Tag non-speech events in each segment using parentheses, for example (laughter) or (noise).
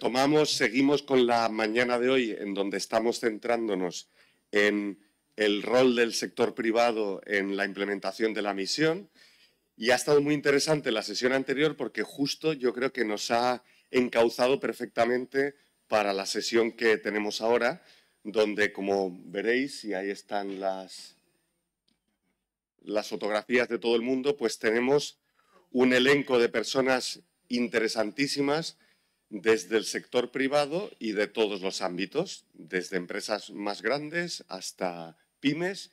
Tomamos, seguimos con la mañana de hoy, en donde estamos centrándonos en el rol del sector privado en la implementación de la misión. Y ha estado muy interesante la sesión anterior porque justo yo creo que nos ha encauzado perfectamente para la sesión que tenemos ahora, donde como veréis, y ahí están las, las fotografías de todo el mundo, pues tenemos un elenco de personas interesantísimas desde el sector privado y de todos los ámbitos, desde empresas más grandes hasta pymes.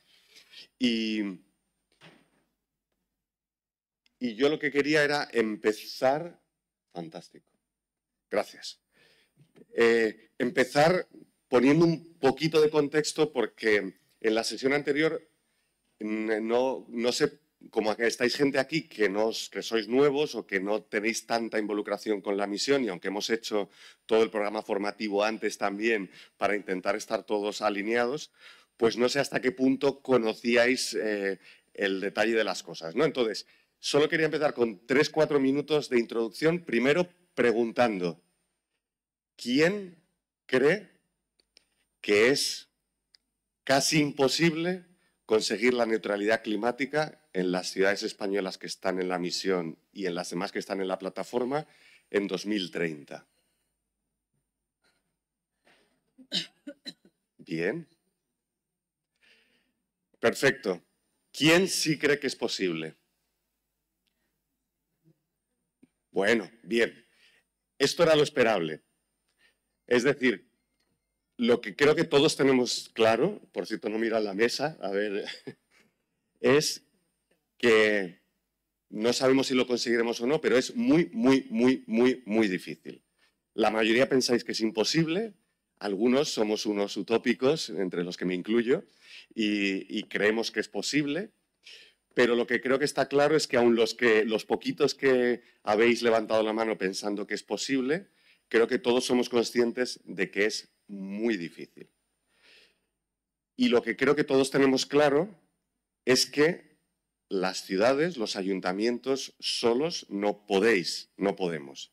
Y, yo lo que quería era empezar, fantástico, gracias, eh, empezar poniendo un poquito de contexto porque en la sesión anterior mm, no, no se como estáis gente aquí que, sois nuevos o que no tenéis tanta involucración con la misión y aunque hemos hecho todo el programa formativo antes también para intentar estar todos alineados, pues no sé hasta qué punto conocíais eh, el detalle de las cosas. ¿no? Entonces, solo quería empezar con tres, cuatro minutos de introducción, primero preguntando, ¿quién cree que es casi imposible conseguir la neutralidad climática en las ciudades españolas que están en la misión y en las demás que están en la plataforma en 2030. Bien. Perfecto. ¿Quién sí cree que es posible? Bueno, bien. Esto era lo esperable. Es decir, lo que creo que todos tenemos claro, por cierto, no mira la mesa, a ver, (laughs) es que no sabemos si lo conseguiremos o no, pero es muy, muy, muy, muy, muy difícil. La mayoría pensáis que es imposible, algunos somos unos utópicos, entre los que me incluyo, y, creemos que es posible, pero lo que creo que está claro es que aún los, que, los poquitos que habéis levantado la mano pensando que es posible, creo que todos somos conscientes de que es muy difícil. Y lo que creo que todos tenemos claro es que las ciudades, los ayuntamientos solos no podéis, no podemos.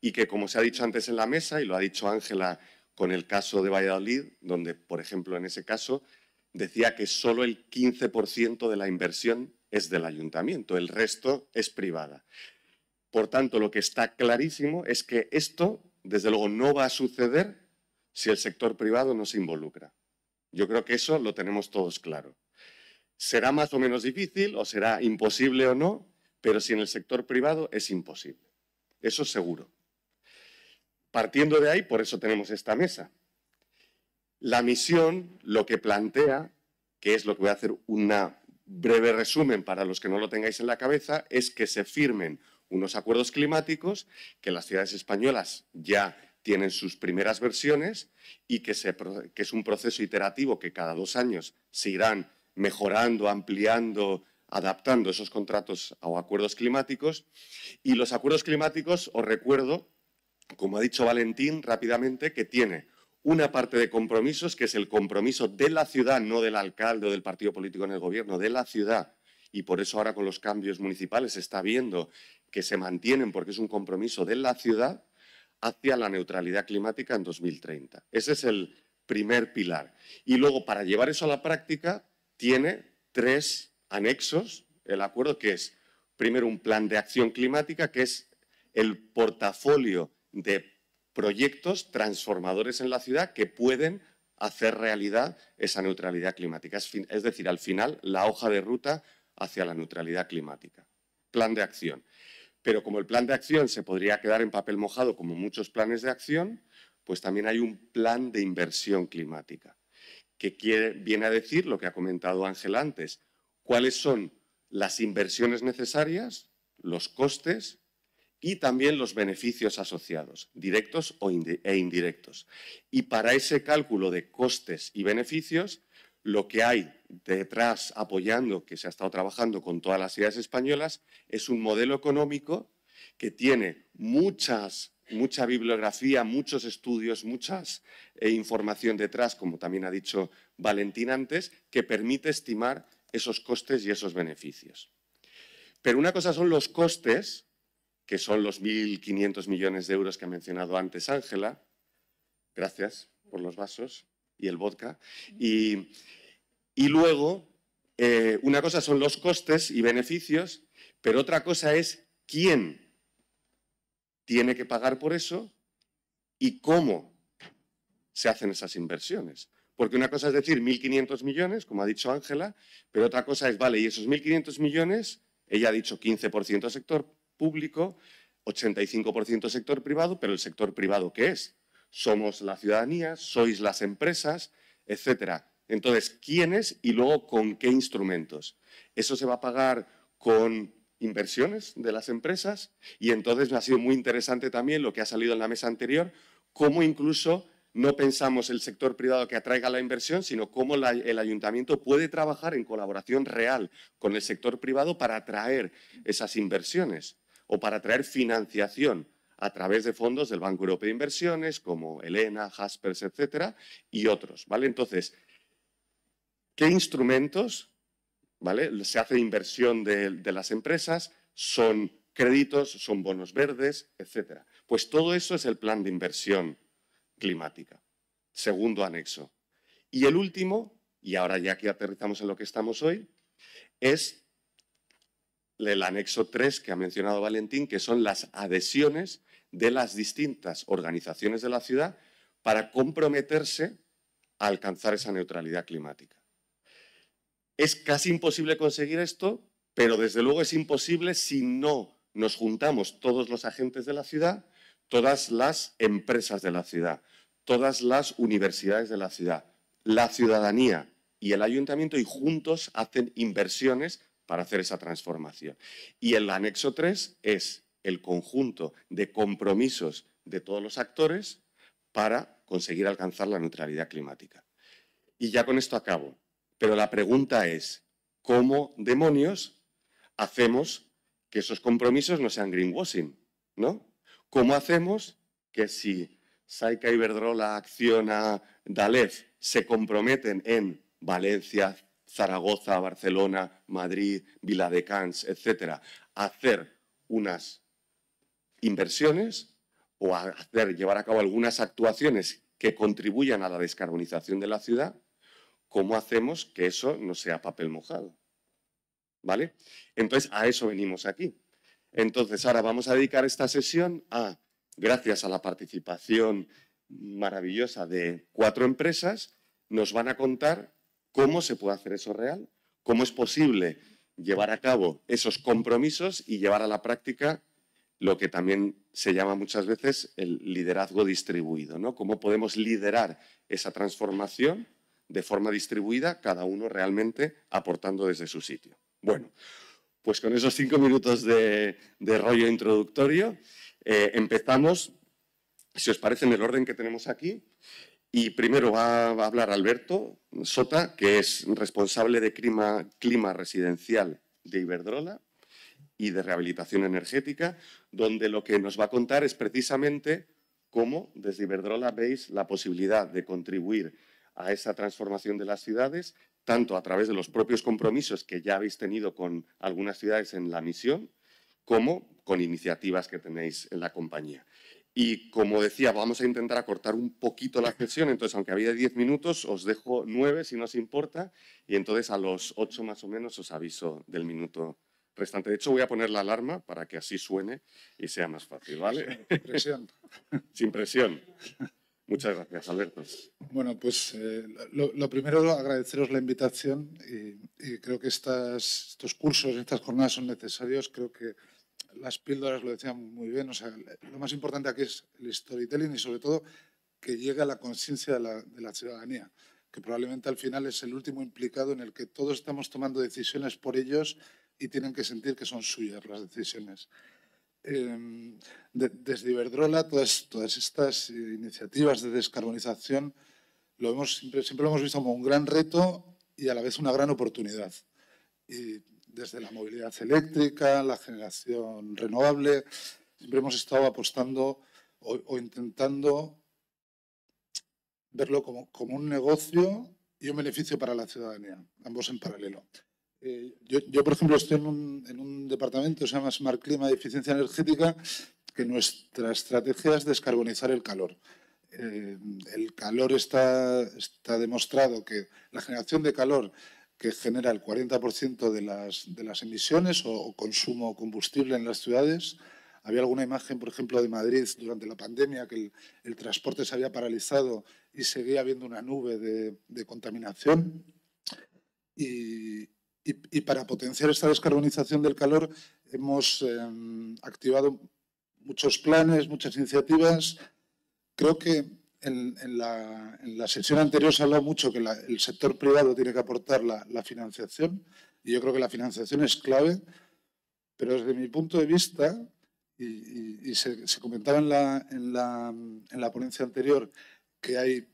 Y que como se ha dicho antes en la mesa, y lo ha dicho Ángela con el caso de Valladolid, donde, por ejemplo, en ese caso decía que solo el 15% de la inversión es del ayuntamiento, el resto es privada. Por tanto, lo que está clarísimo es que esto desde luego no va a suceder si el sector privado no se involucra. Yo creo que eso lo tenemos todos claro. Será más o menos difícil o será imposible o no, pero si en el sector privado es imposible. Eso es seguro. Partiendo de ahí, por eso tenemos esta mesa. La misión lo que plantea, que es lo que voy a hacer un breve resumen para los que no lo tengáis en la cabeza, es que se firmen unos acuerdos climáticos que las ciudades españolas ya tienen sus primeras versiones y que, es un proceso iterativo que cada dos años se irán mejorando, ampliando, adaptando esos contratos o acuerdos climáticos. Y los acuerdos climáticos, os recuerdo, como ha dicho Valentín rápidamente, que tiene una parte de compromisos, que es el compromiso de la ciudad, no del alcalde o del partido político en el gobierno, de la ciudad y por eso ahora con los cambios municipales se está viendo que se mantienen porque es un compromiso de la ciudad hacia la neutralidad climática en 2030. Ese es el primer pilar. Y luego, para llevar eso a la práctica, tiene tres anexos el acuerdo, que es, primero, un plan de acción climática, que es el portafolio de proyectos transformadores en la ciudad que pueden hacer realidad esa neutralidad climática. Es, es decir, al final, la hoja de ruta hacia la neutralidad climática. Plan de acción. Pero como el plan de acción se podría quedar en papel mojado como muchos planes de acción, pues también hay un plan de inversión climática, que viene a decir lo que ha comentado Ángel antes, cuáles son las inversiones necesarias, los costes y también los beneficios asociados, directos e indirectos. Y para ese cálculo de costes y beneficios lo que hay detrás apoyando, que se ha estado trabajando con todas las ciudades españolas, es un modelo económico que tiene muchas, mucha bibliografía, muchos estudios, mucha eh, información detrás, como también ha dicho Valentín antes, que permite estimar esos costes y esos beneficios. Pero una cosa son los costes, que son los 1.500 millones de euros que ha mencionado antes Ángela. Gracias por los vasos y el vodka. Y, luego, eh, una cosa son los costes y beneficios, pero otra cosa es quién tiene que pagar por eso y cómo se hacen esas inversiones. Porque una cosa es decir 1.500 millones, como ha dicho Ángela, pero otra cosa es, vale, y esos 1.500 millones, ella ha dicho 15% sector público, 85% sector privado, pero el sector privado, ¿qué es? somos la ciudadanía, sois las empresas, etcétera. Entonces, ¿quiénes y luego con qué instrumentos? Eso se va a pagar con inversiones de las empresas y entonces me ha sido muy interesante también lo que ha salido en la mesa anterior, cómo incluso no pensamos el sector privado que atraiga la inversión, sino cómo el ayuntamiento puede trabajar en colaboración real con el sector privado para atraer esas inversiones o para atraer financiación a través de fondos del Banco Europeo de Inversiones, como Elena, Jaspers, etcétera, y otros, ¿vale? Entonces, ¿qué instrumentos, ¿vale? Se hace inversión de, las empresas, son créditos, son bonos verdes, etcétera. Pues todo eso es el plan de inversión climática, segundo anexo. Y el último, y ahora ya que aterrizamos en lo que estamos hoy, es el anexo 3 que ha mencionado Valentín, que son las adhesiones de las distintas organizaciones de la ciudad para comprometerse a alcanzar esa neutralidad climática. Es casi imposible conseguir esto, pero desde luego es imposible si no nos juntamos todos los agentes de la ciudad, todas las empresas de la ciudad, todas las universidades de la ciudad, la ciudadanía y el ayuntamiento y juntos hacen inversiones para hacer esa transformación. Y el anexo 3 es el conjunto de compromisos de todos los actores para conseguir alcanzar la neutralidad climática. Y ya con esto acabo. Pero la pregunta es, ¿cómo demonios hacemos que esos compromisos no sean greenwashing? ¿No? ¿Cómo hacemos que si Saika Iberdrola, Acciona, Dalef se comprometen en Valencia, Zaragoza, Barcelona, Madrid, Vila de Cans, etcétera, hacer unas inversiones o hacer, llevar a cabo algunas actuaciones que contribuyan a la descarbonización de la ciudad, ¿cómo hacemos que eso no sea papel mojado? ¿Vale? Entonces, a eso venimos aquí. Entonces, ahora vamos a dedicar esta sesión a, gracias a la participación maravillosa de cuatro empresas, nos van a contar ¿Cómo se puede hacer eso real? ¿Cómo es posible llevar a cabo esos compromisos y llevar a la práctica lo que también se llama muchas veces el liderazgo distribuido? ¿no? ¿Cómo podemos liderar esa transformación de forma distribuida, cada uno realmente aportando desde su sitio? Bueno, pues con esos cinco minutos de, rollo introductorio, eh, empezamos, si os parece, en el orden que tenemos aquí. Y primero va, a hablar Alberto Sota, que es responsable de clima, clima residencial de Iberdrola y de rehabilitación energética, donde lo que nos va a contar es precisamente cómo desde Iberdrola veis la posibilidad de contribuir a esa transformación de las ciudades, tanto a través de los propios compromisos que ya habéis tenido con algunas ciudades en la misión, como con iniciativas que tenéis en la compañía. Y como decía, vamos a intentar acortar un poquito la sesión, entonces aunque había diez minutos, os dejo nueve, si no os importa, y entonces a los ocho más o menos os aviso del minuto restante. De hecho, voy a poner la alarma para que así suene y sea más fácil, ¿vale? Sin presión. (laughs) Sin presión. Muchas gracias, Alberto. Bueno, pues eh, lo, primero, agradeceros la invitación y, creo que estos cursos, estas jornadas son necesarios. Creo que las píldoras lo decían muy bien, o sea, lo más importante aquí es el storytelling y sobre todo que llegue a la conciencia de la, ciudadanía, que probablemente al final es el último implicado en el que todos estamos tomando decisiones por ellos y tienen que sentir que son suyas las decisiones. Em, desde Iberdrola, todas, todas estas iniciativas de descarbonización lo hemos, siempre, lo hemos visto como un gran reto y a la vez una gran oportunidad desde la movilidad eléctrica, la generación renovable, siempre hemos estado apostando o, intentando verlo como, un negocio y un beneficio para la ciudadanía, ambos en paralelo. Eh, yo, por ejemplo, estoy en un, departamento que se llama Smart Clima y Eficiencia Energética, que nuestra estrategia es descarbonizar el calor. Eh, el calor está demostrado que la generación de calor que genera el 40% de las, de las emisiones o, consumo combustible en las ciudades. Había alguna imagen, por ejemplo, de Madrid durante la pandemia, que el, transporte se había paralizado y seguía habiendo una nube de, contaminación. Y, para potenciar esta descarbonización del calor hemos em, activado muchos planes, muchas iniciativas. Creo que en, la, sesión anterior se ha mucho que el sector privado tiene que aportar la, financiación y yo creo que la financiación es clave, pero desde mi punto de vista, y, se, comentaba en la, en, la ponencia anterior que hay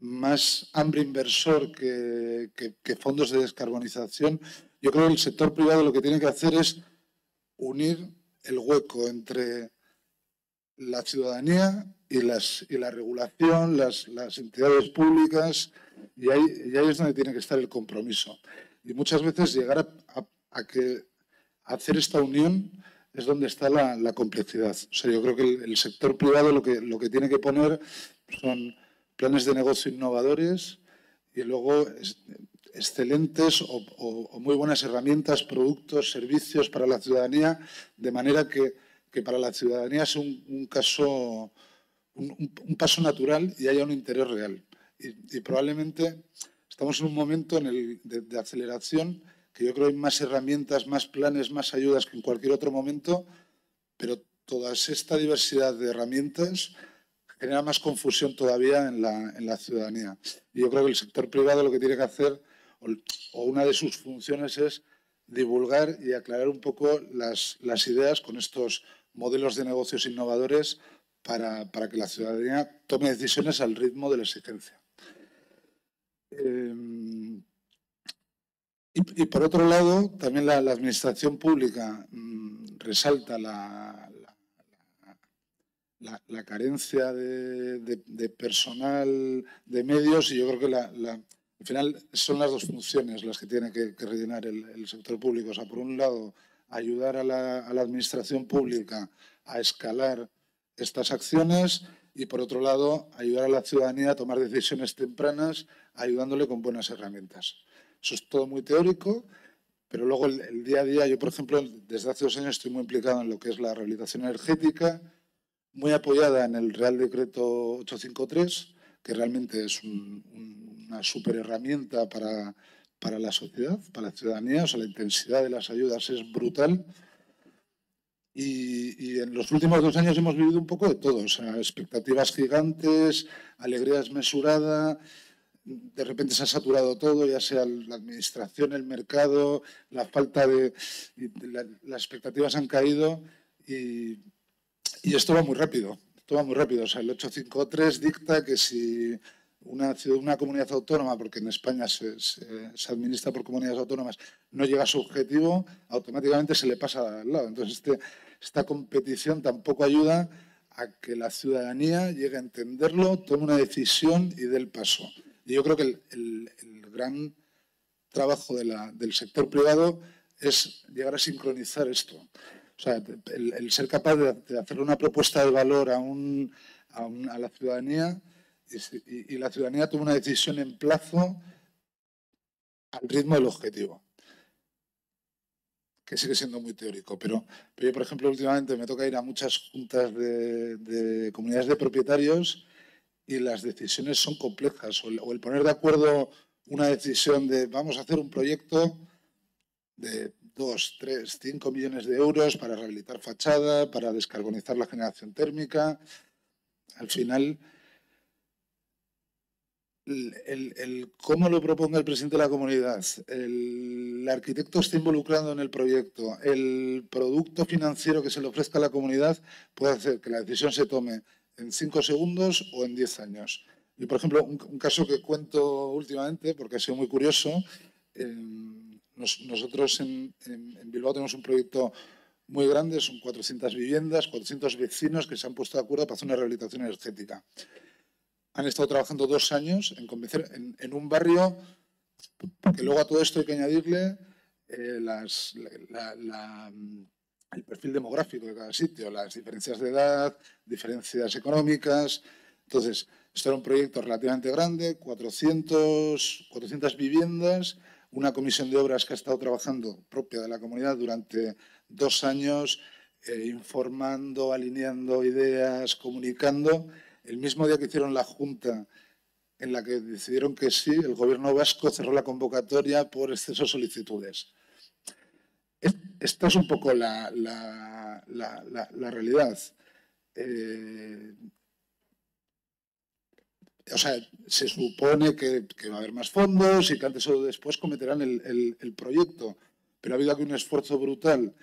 más hambre inversor que, que, fondos de descarbonización, yo creo que el sector privado lo que tiene que hacer es unir el hueco entre la ciudadanía y, las, la regulación, las, entidades públicas, y ahí, es donde tiene que estar el compromiso. Y muchas veces llegar a, que hacer esta unión es donde está la, complejidad. O sea, yo creo que el, sector privado lo que, lo que tiene que poner son planes de negocio innovadores y luego excelentes o, muy buenas herramientas, productos, servicios para la ciudadanía, de manera que que para la ciudadanía es un, caso, un, paso natural y haya un interés real. Y, probablemente estamos en un momento en el de, aceleración que yo creo hay más herramientas, más planes, más ayudas que en cualquier otro momento, pero toda esta diversidad de herramientas genera más confusión todavía en la, en la ciudadanía. Y yo creo que el sector privado lo que tiene que hacer, o, o una de sus funciones es divulgar y aclarar un poco las, las ideas con estos modelos de negocios innovadores para, que la ciudadanía tome decisiones al ritmo de la exigencia. Eh, y, por otro lado, también la, administración pública mm, resalta la, la, carencia de, personal, de medios, y yo creo que al final son las dos funciones las que tiene que, rellenar el, el sector público. O sea, por un lado, ayudar a la, administración pública a escalar estas acciones y, por otro lado, ayudar a la ciudadanía a tomar decisiones tempranas, ayudándole con buenas herramientas. Eso es todo muy teórico, pero luego el, día a día, yo por ejemplo, desde hace dos años estoy muy implicado en lo que es la rehabilitación energética, muy apoyada en el Real Decreto 853, que realmente es una super herramienta para para la sociedad, para la ciudadanía, o sea, la intensidad de las ayudas es brutal. Y, en los últimos dos años hemos vivido un poco de todo, o sea, expectativas gigantes, alegría desmesurada, de repente se ha saturado todo, ya sea la administración, el mercado, la falta de... las expectativas han caído y, y esto va muy rápido, esto va muy rápido, o sea, el 853 dicta que si una, una comunidad autónoma, porque en España se, se, administra por comunidades autónomas, no llega a su objetivo, automáticamente se le pasa al lado. Entonces, este, esta competición tampoco ayuda a que la ciudadanía llegue a entenderlo, tome una decisión y dé el paso. Y yo creo que el, el, gran trabajo del sector privado es llegar a sincronizar esto. O sea, el, ser capaz de, hacer una propuesta de valor a, a, un, a la ciudadanía y, la ciudadanía toma una decisión en plazo al ritmo del objetivo que sigue siendo muy teórico, pero, yo, por ejemplo, últimamente me toca ir a muchas juntas de, comunidades de propietarios y las decisiones son complejas, o el, o el, poner de acuerdo una decisión de vamos a hacer un proyecto de 2, 3, 5 millones de euros para rehabilitar fachada, para descarbonizar la generación térmica, al final el, cómo lo proponga el presidente de la comunidad, el, arquitecto está involucrado en el proyecto, el producto financiero que se le ofrezca a la comunidad puede hacer que la decisión se tome en cinco segundos o en diez años. Y, por ejemplo, un, caso que cuento últimamente, porque ha sido muy curioso, em, nosotros en Bilbao tenemos un proyecto muy grande, son 400 viviendas, 400 vecinos que se han puesto de acuerdo para hacer una rehabilitación energética han estado trabajando dos años en convencer en, un barrio, que luego a todo esto hay que añadirle eh, las, mm, el perfil demográfico de cada sitio, las diferencias de edad, diferencias económicas. Entonces, esto era un proyecto relativamente grande, 400, 400 viviendas, una comisión de obras que ha estado trabajando propia de la comunidad durante dos años, eh, informando, alineando ideas, comunicando. El mismo día que hicieron la junta en la que decidieron que sí, el gobierno vasco cerró la convocatoria por exceso de solicitudes. Esta es un poco la, realidad. Eh, o sea, se supone que, va a haber más fondos y que antes o después cometerán el, el proyecto, pero ha habido aquí un esfuerzo brutal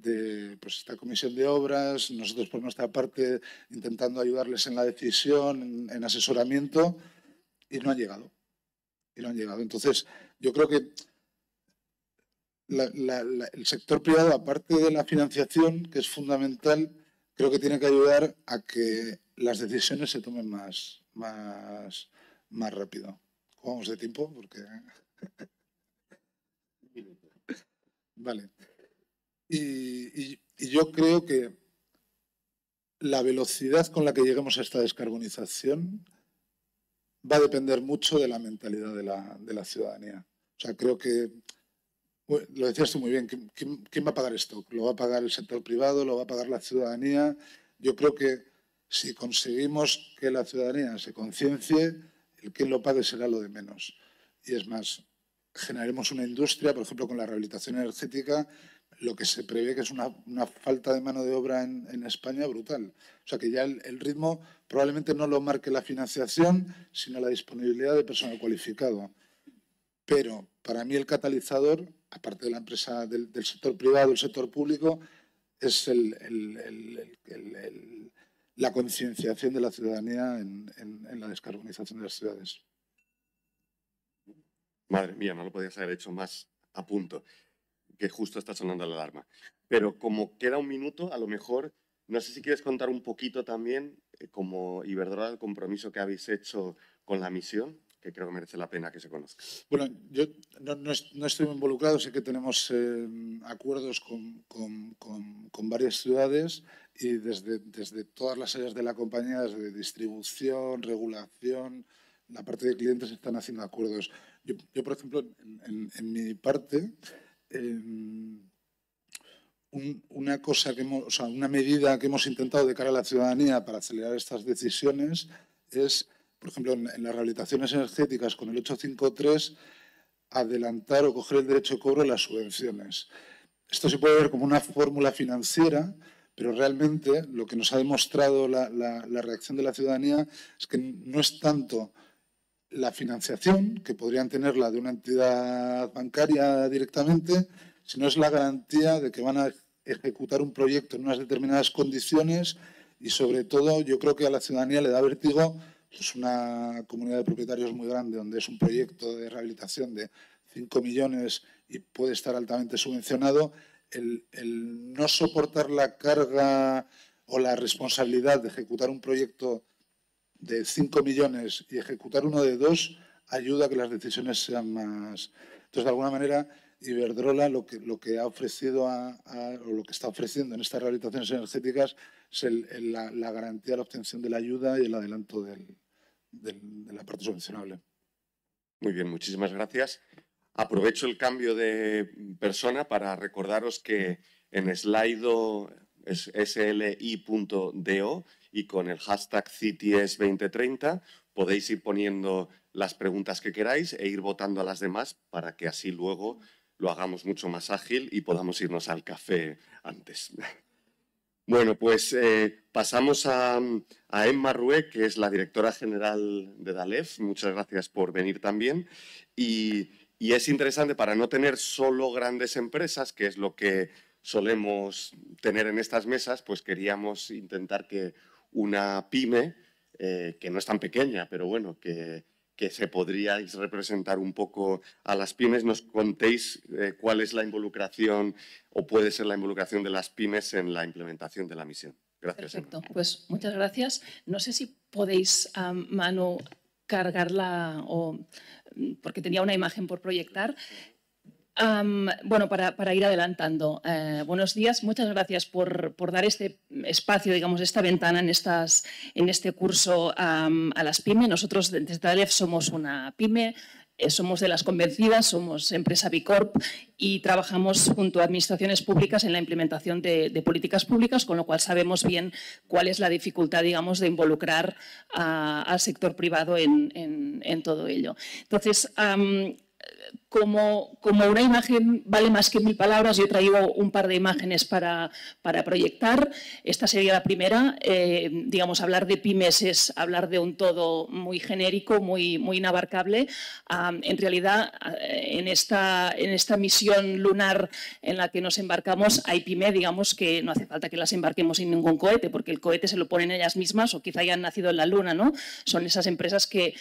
de pues, esta comisión de obras, nosotros por nuestra parte intentando ayudarles en la decisión, en, asesoramiento, y no han llegado. Y no han llegado. Entonces, yo creo que el sector privado, aparte de la financiación, que es fundamental, creo que tiene que ayudar a que las decisiones se tomen más, más, más rápido. ¿Cómo vamos de tiempo? Porque... (laughs) vale. Y, yo creo que la velocidad con la que lleguemos a esta descarbonización va a depender mucho de la mentalidad de la, ciudadanía. O sea, creo que, lo decías tú muy bien, ¿quién, va a pagar esto? ¿Lo va a pagar el sector privado? ¿Lo va a pagar la ciudadanía? Yo creo que si conseguimos que la ciudadanía se conciencie, el que lo pague será lo de menos. Y es más, generaremos una industria, por ejemplo, con la rehabilitación energética, lo que se prevé que es una, falta de mano de obra en, España brutal. O sea que ya el, ritmo probablemente no lo marque la financiación, sino la disponibilidad de personal cualificado. Pero para mí el catalizador, aparte de la empresa del, sector privado, el sector público, es la concienciación de la ciudadanía en, en la descarbonización de las ciudades. Madre mía, no lo podías haber hecho más a punto que justo está sonando la alarma. Pero como queda un minuto, a lo mejor, no sé si quieres contar un poquito también, eh, como Iberdrola, el compromiso que habéis hecho con la misión, que creo que merece la pena que se conozca. Bueno, yo no, no, estoy involucrado, sé que tenemos em, acuerdos con, varias ciudades y desde, desde todas las áreas de la compañía, desde distribución, regulación, la parte de clientes están haciendo acuerdos. Yo, por ejemplo, en mi parte, Em, una cosa que una medida que hemos intentado de cara a la ciudadanía para acelerar estas decisiones es, por ejemplo, en, las rehabilitaciones energéticas con el 853, adelantar o coger el derecho de cobro de las subvenciones. Esto se puede ver como una fórmula financiera, pero realmente lo que nos ha demostrado la reacción de la ciudadanía es que no es tanto la financiación, que podrían tenerla de una entidad bancaria directamente, sino es la garantía de que van a ejecutar un proyecto en unas determinadas condiciones y sobre todo yo creo que a la ciudadanía le da vértigo es pues, una comunidad de propietarios muy grande donde es un proyecto de rehabilitación de 5 millones y puede estar altamente subvencionado, el no soportar la carga o la responsabilidad de ejecutar un proyecto de 5 millones y ejecutar uno de 2 ayuda a que las decisiones sean más... Entonces, de alguna manera, Iberdrola lo que, lo que ha ofrecido a, o lo que está ofreciendo en estas rehabilitaciones energéticas es la, garantía de la obtención de la ayuda y el adelanto del, de la parte subvencionable. Muy bien, muchísimas gracias. Aprovecho el cambio de persona para recordaros que en Slido sli.do y con el hashtag cts 2030 podéis ir poniendo las preguntas que queráis e ir votando a las demás para que así luego lo hagamos mucho más ágil y podamos irnos al café antes. (laughs) Bueno, pues eh, pasamos a, Emma Rue, que es la directora general de DALEF. Muchas gracias por venir también. y, es interesante para no tener solo grandes empresas, que es lo que solemos tener en estas mesas, pues queríamos intentar que una pyme eh, que no es tan pequeña, pero bueno, que, se podríais representar un poco a las pymes, nos contéis eh, cuál es la involucración o puede ser la involucración de las pymes en la implementación de la misión. Gracias. Perfecto, pues muchas gracias. No sé si podéis, a mano, cargarla o porque tenía una imagen por proyectar bueno, para, ir adelantando, eh, buenos días, muchas gracias por, dar este espacio, digamos, esta ventana en, estas, este curso a las pymes. Nosotros desde Alef somos una pyme, eh, somos de las convencidas, somos empresa Bicorp y trabajamos junto a administraciones públicas en la implementación de, políticas públicas, con lo cual sabemos bien cuál es la dificultad, digamos, de involucrar al sector privado en, todo ello. Entonces, como, como, una imagen vale más que mil palabras, yo traigo un par de imágenes para, proyectar. Esta sería la primera. Eh, digamos, hablar de pymes es hablar de un todo muy genérico, muy, muy inabarcable. Ah, en realidad, eh, en esta, en esta misión lunar en la que nos embarcamos, hay pyme, digamos, que no hace falta que las embarquemos sin ningún cohete, porque el cohete se lo ponen ellas mismas o quizá hayan nacido en la luna, ¿no? Son esas empresas que,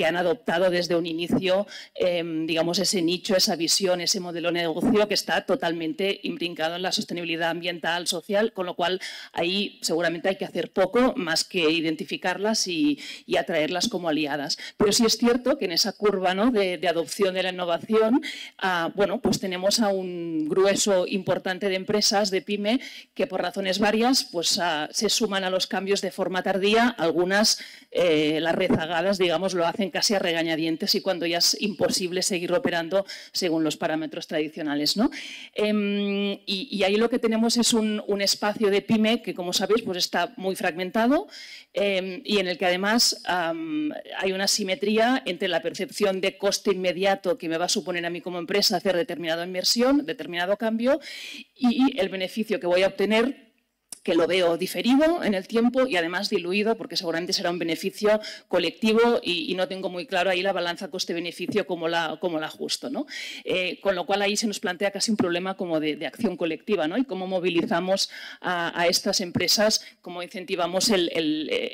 han adoptado desde un inicio... Eh, Mm, digamos, ese nicho, esa visión, ese modelo de negocio que está totalmente imbrincado en la sostenibilidad ambiental, social, con lo cual ahí seguramente hay que hacer poco más que identificarlas y, atraerlas como aliadas. Pero sí es cierto que en esa curva de, adopción de la innovación, ah, bueno, pues tenemos a un grueso importante de empresas, de pyme, que por razones varias pues, ah, se suman a los cambios de forma tardía, algunas eh, las rezagadas, digamos, lo hacen casi a regañadientes y cuando ya es imposible seguir operando según los parámetros tradicionales. ¿no? Em, y, ahí lo que tenemos es un, espacio de PyME que, como sabéis, pues está muy fragmentado em, y en el que además hay una simetría entre la percepción de coste inmediato que me va a suponer a mí como empresa hacer determinada inversión, determinado cambio y el beneficio que voy a obtener que lo veo diferido en el tiempo y además diluido, porque seguramente será un beneficio colectivo y, no tengo muy claro ahí la balanza coste-beneficio como la, como la justo. ¿no? Eh, con lo cual ahí se nos plantea casi un problema como de, acción colectiva ¿no? y cómo movilizamos a, estas empresas, cómo incentivamos el,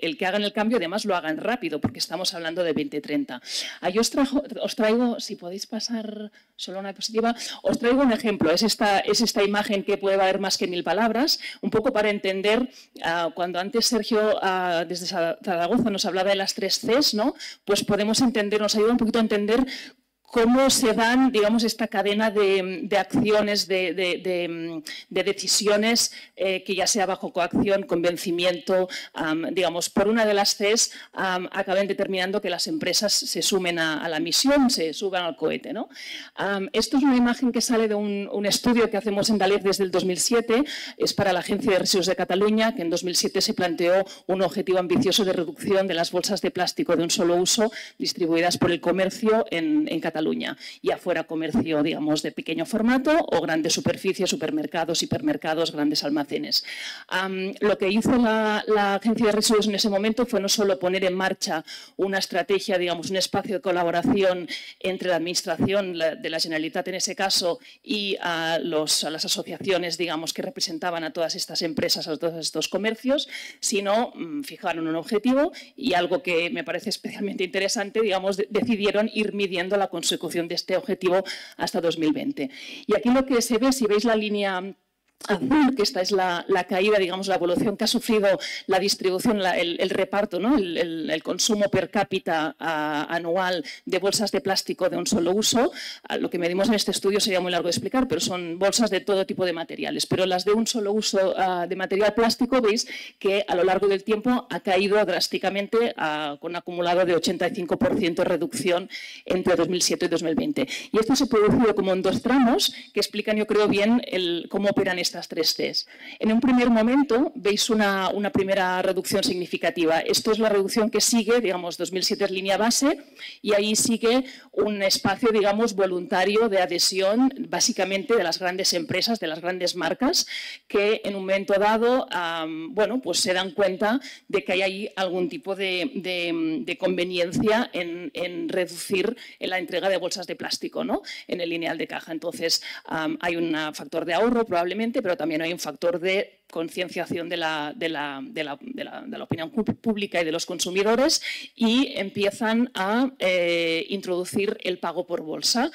el, que hagan el cambio, y además lo hagan rápido, porque estamos hablando de 2030. Ahí os, trajo, os traigo, si podéis pasar solo una diapositiva, os traigo un ejemplo. Es esta, es esta imagen que puede valer más que mil palabras, un poco para entender, ah, cuando antes Sergio ah, desde Zaragoza nos hablaba de las tres Cs, ¿no? pues podemos entender, nos ayuda un poquito a entender cómo se dan, digamos, esta cadena de, acciones, de, decisiones, eh, que ya sea bajo coacción, convencimiento, digamos, por una de las Cs acaben determinando que las empresas se sumen a, la misión, se suban al cohete. ¿no? esto es una imagen que sale de un, estudio que hacemos en Dalí desde el 2007, es para la Agencia de Residuos de Cataluña, que en 2007 se planteó un objetivo ambicioso de reducción de las bolsas de plástico de un solo uso distribuidas por el comercio en, en Cataluña y ya fuera comercio, digamos, de pequeño formato o grandes superficies, supermercados, hipermercados, grandes almacenes. lo que hizo la, Agencia de Residuos en ese momento fue no solo poner en marcha una estrategia, digamos, un espacio de colaboración entre la Administración de la Generalitat en ese caso y a, los, a las asociaciones, digamos, que representaban a todas estas empresas, a todos estos comercios, sino mm, fijaron un objetivo y algo que me parece especialmente interesante, digamos, decidieron ir midiendo la construcción, consecución de este objetivo hasta 2020. Y aquí lo que se ve, si veis la línea (laughs) que esta es la, caída, digamos, la evolución que ha sufrido la distribución, el, reparto, ¿no? el, consumo per cápita anual de bolsas de plástico de un solo uso. lo que medimos en este estudio sería muy largo de explicar, pero son bolsas de todo tipo de materiales. Pero las de un solo uso de material plástico, veis que a lo largo del tiempo ha caído drásticamente con acumulado de 85% de reducción entre 2007 y 2020. Y esto se ha producido como en dos tramos que explican, yo creo, bien cómo operan estas tres Cs. En un primer momento veis una, una primera reducción significativa. Esto es la reducción que sigue, digamos, 2007 es línea base y ahí sigue un espacio, digamos, voluntario de adhesión básicamente de las grandes empresas, de las grandes marcas, que en un momento dado, bueno, pues se dan cuenta de que hay ahí algún tipo de, de, conveniencia en, en, reducir la entrega de bolsas de plástico, ¿no? En el lineal de caja. Entonces, hay un factor de ahorro probablemente pero también hay un factor de concienciación de la, de, la, opinión pública y de los consumidores y empiezan a eh, introducir el pago por bolsa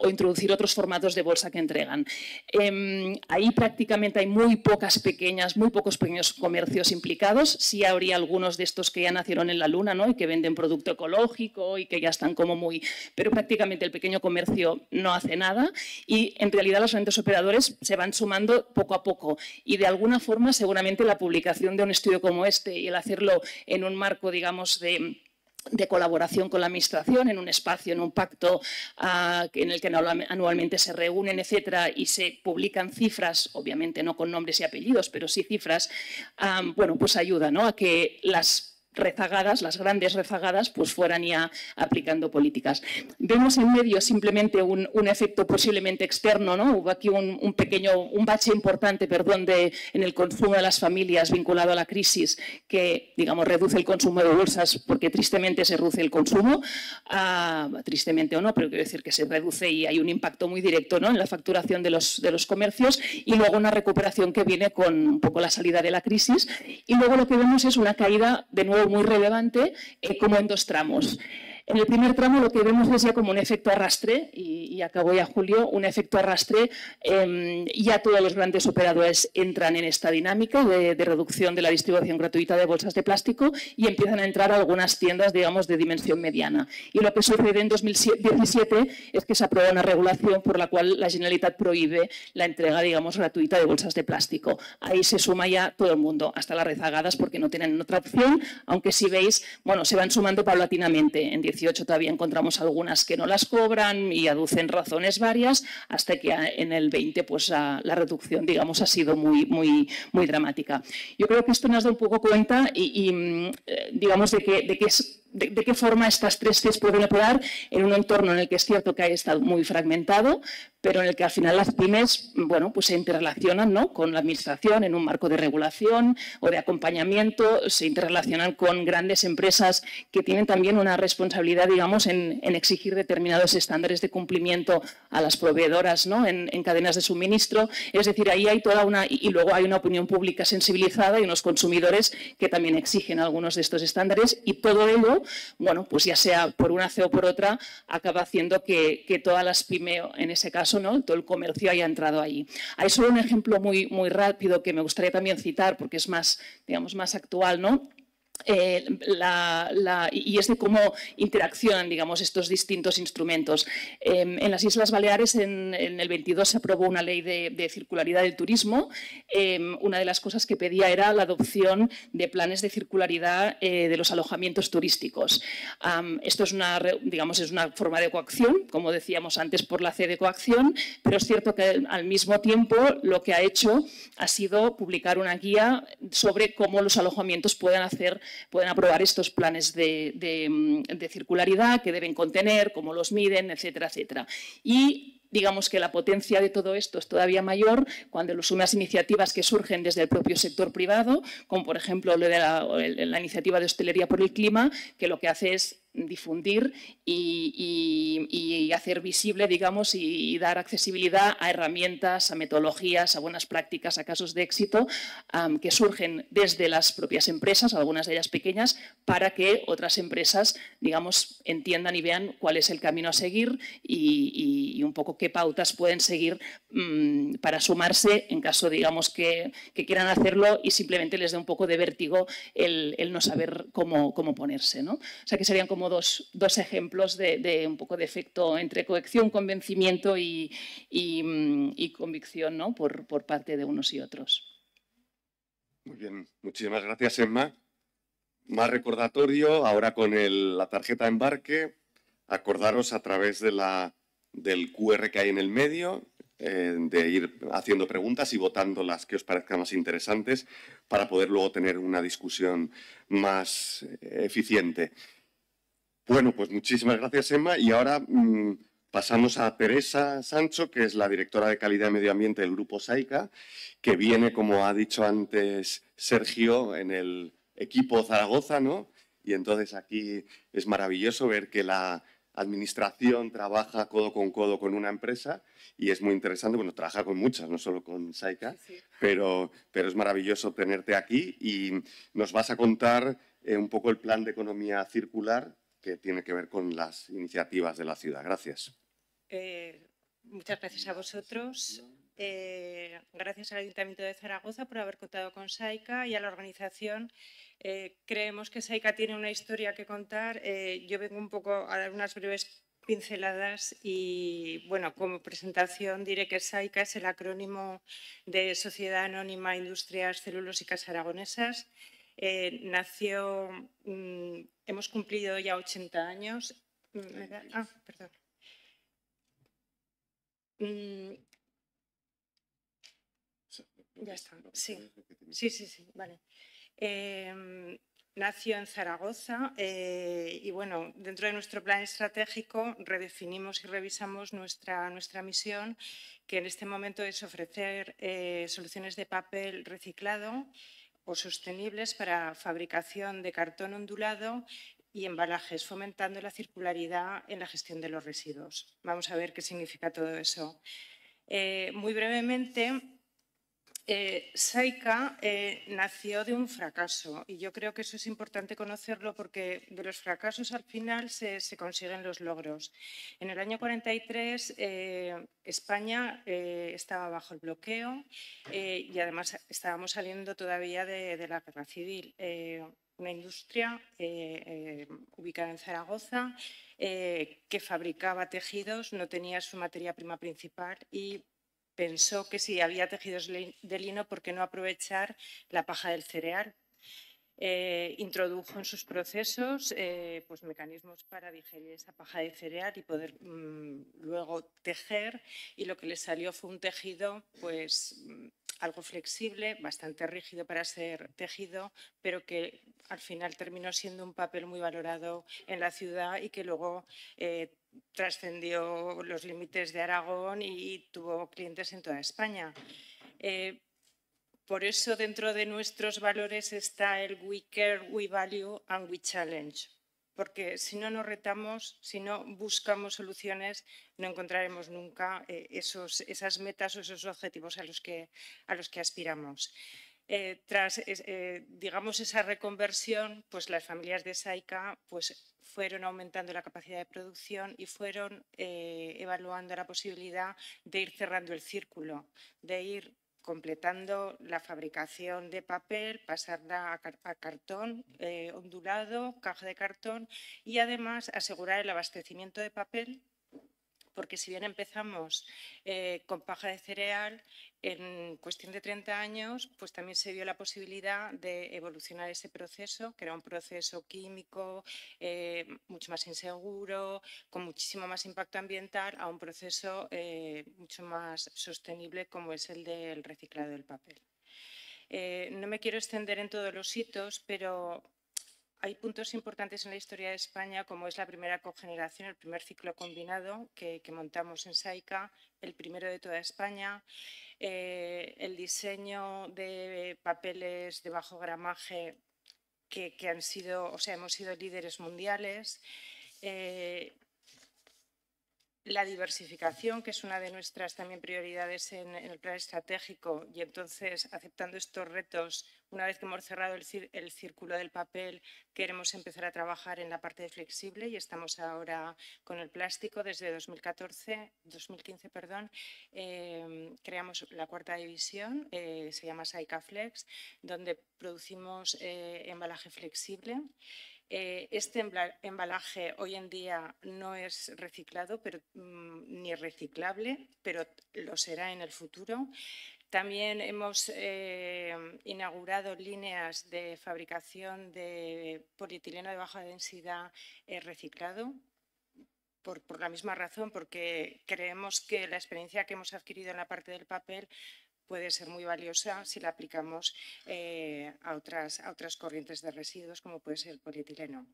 o introducir otros formatos de bolsa que entregan. Em, ahí prácticamente hay muy pocas pequeñas, muy pocos pequeños comercios implicados. Sí habría algunos de estos que ya nacieron en la luna ¿no? y que venden producto ecológico y que ya están como muy... Pero prácticamente el pequeño comercio no hace nada y en realidad los grandes operadores se van sumando poco a poco y de alguna forma seguramente la publicación de un estudio como este y el hacerlo en un marco, digamos, de de colaboración con la Administración en un espacio, en un pacto ah, en el que anualmente se reúnen, etcétera, y se publican cifras, obviamente no con nombres y apellidos, pero sí cifras, ah, bueno, pues ayuda ¿no? a que las rezagadas, las grandes rezagadas, pues fueran ya aplicando políticas. Vemos en medio simplemente un, efecto posiblemente externo, ¿no? Hubo aquí un, pequeño, un bache importante, perdón, de, en el consumo de las familias vinculado a la crisis que, digamos, reduce el consumo de bolsas porque tristemente se reduce el consumo, ah, tristemente o no, pero quiero decir que se reduce y hay un impacto muy directo en la facturación de los, de los comercios y luego una recuperación que viene con un poco la salida de la crisis y luego lo que vemos es una caída de nuevo muy relevante, eh, como en dos tramos. En el primer tramo lo que vemos es ya como un efecto arrastre, y, acabo acabó ya Julio, un efecto arrastre, em, ya todos los grandes operadores entran en esta dinámica de, reducción de la distribución gratuita de bolsas de plástico y empiezan a entrar algunas tiendas, digamos, de dimensión mediana. Y lo que sucede en 2017 es que se aprueba una regulación por la cual la Generalitat prohíbe la entrega, digamos, gratuita de bolsas de plástico. Ahí se suma ya todo el mundo, hasta las rezagadas, porque no tienen otra opción, aunque si veis, bueno, se van sumando paulatinamente en 2018 todavía encontramos algunas que no las cobran y aducen razones varias, hasta que en el 20 pues, la reducción digamos, ha sido muy, muy, muy dramática. Yo creo que esto nos da un poco cuenta mm, eh, digamos, de que, de que es de, qué forma estas tres Cs pueden operar en un entorno en el que es cierto que ha estado muy fragmentado, pero en el que al final las pymes bueno, pues se interrelacionan ¿no? con la administración en un marco de regulación o de acompañamiento, se interrelacionan con grandes empresas que tienen también una responsabilidad digamos, en, exigir determinados estándares de cumplimiento a las proveedoras ¿no? en, cadenas de suministro. Es decir, ahí hay toda una... Y luego hay una opinión pública sensibilizada y unos consumidores que también exigen algunos de estos estándares y todo ello bueno, pues ya sea por una o por otra, acaba haciendo que, que todas las pymes, en ese caso, ¿no? todo el comercio haya entrado allí. Hay solo un ejemplo muy, muy rápido que me gustaría también citar porque es más, digamos, más actual, ¿no? Eh, y es de cómo interaccionan digamos, estos distintos instrumentos. Em, en las Islas Baleares, en, el 22, se aprobó una ley de, circularidad del turismo. Em, una de las cosas que pedía era la adopción de planes de circularidad eh, de los alojamientos turísticos. esto es una, digamos, es una forma de coacción, como decíamos antes por la C de coacción, pero es cierto que al mismo tiempo lo que ha hecho ha sido publicar una guía sobre cómo los alojamientos pueden hacer pueden aprobar estos planes mm, de, circularidad que deben contener, cómo los miden, etcétera, etcétera. Y digamos que la potencia de todo esto es todavía mayor cuando lo unas iniciativas que surgen desde el propio sector privado, como por ejemplo la iniciativa de hostelería por el clima, que lo que hace es difundir y, hacer visible, digamos, y, dar accesibilidad a herramientas, a metodologías, a buenas prácticas, a casos de éxito que surgen desde las propias empresas, algunas de ellas pequeñas, para que otras empresas, digamos, entiendan y vean cuál es el camino a seguir y, un poco qué pautas pueden seguir mm, para sumarse en caso, digamos, que, quieran hacerlo y simplemente les dé un poco de vértigo el, no saber cómo, cómo ponerse. ¿no? O sea, que serían como dos, ejemplos de, un poco de efecto entre coacción, convencimiento y, mm, convicción por, parte de unos y otros. Muy bien, muchísimas gracias, Emma. Más recordatorio, ahora con la tarjeta de embarque, acordaros a través de del QR que hay en el medio, eh, de ir haciendo preguntas y votando las que os parezcan más interesantes para poder luego tener una discusión más eh, eficiente. Bueno, pues muchísimas gracias, Emma. Y ahora mm, pasamos a Teresa Sancho, que es la directora de Calidad y Medio Ambiente del Grupo SAICA, que viene, como ha dicho antes Sergio, en el equipo Zaragoza, ¿no? Y entonces aquí es maravilloso ver que la administración trabaja codo con codo con una empresa y es muy interesante, bueno, trabaja con muchas, no solo con SAICA, pero, pero es maravilloso tenerte aquí y nos vas a contar eh, un poco el plan de economía circular que tiene que ver con las iniciativas de la ciudad. Gracias. Eh, muchas gracias a vosotros. Eh, gracias al Ayuntamiento de Zaragoza por haber contado con SAICA y a la organización. Eh, creemos que SAICA tiene una historia que contar. yo vengo un poco a dar unas breves pinceladas y, bueno, como presentación diré que SAICA es el acrónimo de Sociedad Anónima Industrias Celulósicas Aragonesas. Eh, nació, mm, hemos cumplido ya 80 mm, eh, años. Ah, perdón. Mm, ya está, sí. Sí, sí, sí, vale. Em, nació en Zaragoza eh, y bueno, dentro de nuestro plan estratégico redefinimos y revisamos nuestra, nuestra misión, que en este momento es ofrecer soluciones de papel reciclado o sostenibles para fabricación de cartón ondulado y embalajes, fomentando la circularidad en la gestión de los residuos. Vamos a ver qué significa todo eso. Eh, muy brevemente, eh, Saika eh, nació de un fracaso y yo creo que eso es importante conocerlo porque de los fracasos al final se, consiguen los logros. En el año 43 eh, España eh, estaba bajo el bloqueo y además estábamos saliendo todavía de, la guerra civil una industria ubicada en Zaragoza que fabricaba tejidos, no tenía su materia prima principal y pensó que si había tejidos de lino, ¿por qué no aprovechar la paja del cereal? Eh, introdujo en sus procesos eh, pues, mecanismos para digerir esa paja de cereal y poder mm, luego tejer y lo que le salió fue un tejido pues mm, algo flexible, bastante rígido para ser tejido, pero que al final terminó siendo un papel muy valorado en la ciudad y que luego eh, trascendió los límites de Aragón y, tuvo clientes en toda España. Eh, por eso dentro de nuestros valores está el We Care, We Value and We Challenge porque si no nos retamos, si no buscamos soluciones, no encontraremos nunca eh, esos, esas metas o esos objetivos a los que, a los que aspiramos. Eh, tras, eh, digamos, esa reconversión, pues las familias de SAICA pues, fueron aumentando la capacidad de producción y fueron evaluando la posibilidad de ir cerrando el círculo, de ir completando la fabricación de papel, pasarla a, cartón eh, ondulado, caja de cartón y además asegurar el abastecimiento de papel porque si bien empezamos eh, con paja de cereal, en cuestión de 30 años, pues también se dio la posibilidad de evolucionar ese proceso, que era un proceso químico eh, mucho más inseguro, con muchísimo más impacto ambiental, a un proceso eh, mucho más sostenible como es el del reciclado del papel. no me quiero extender en todos los hitos, pero hay puntos importantes en la historia de España, como es la primera cogeneración, el primer ciclo combinado que, montamos en SAICA, el primero de toda España, eh, el diseño de papeles de bajo gramaje que, han sido, o sea, hemos sido líderes mundiales, eh, la diversificación, que es una de nuestras también prioridades en, el plan estratégico, y entonces aceptando estos retos, una vez que hemos cerrado el, círculo del papel, queremos empezar a trabajar en la parte flexible y estamos ahora con el plástico desde 2014, 2015, perdón, em, creamos la cuarta división, eh, se llama Saika Flex, donde producimos eh, embalaje flexible. Eh, este embalaje hoy en día no es reciclado pero, mm, ni reciclable, pero lo será en el futuro. También hemos eh, inaugurado líneas de fabricación de polietileno de baja densidad eh, reciclado. por la misma razón, porque creemos que la experiencia que hemos adquirido en la parte del papel puede ser muy valiosa si la aplicamos eh, a, otras, a otras corrientes de residuos, como puede ser polietileno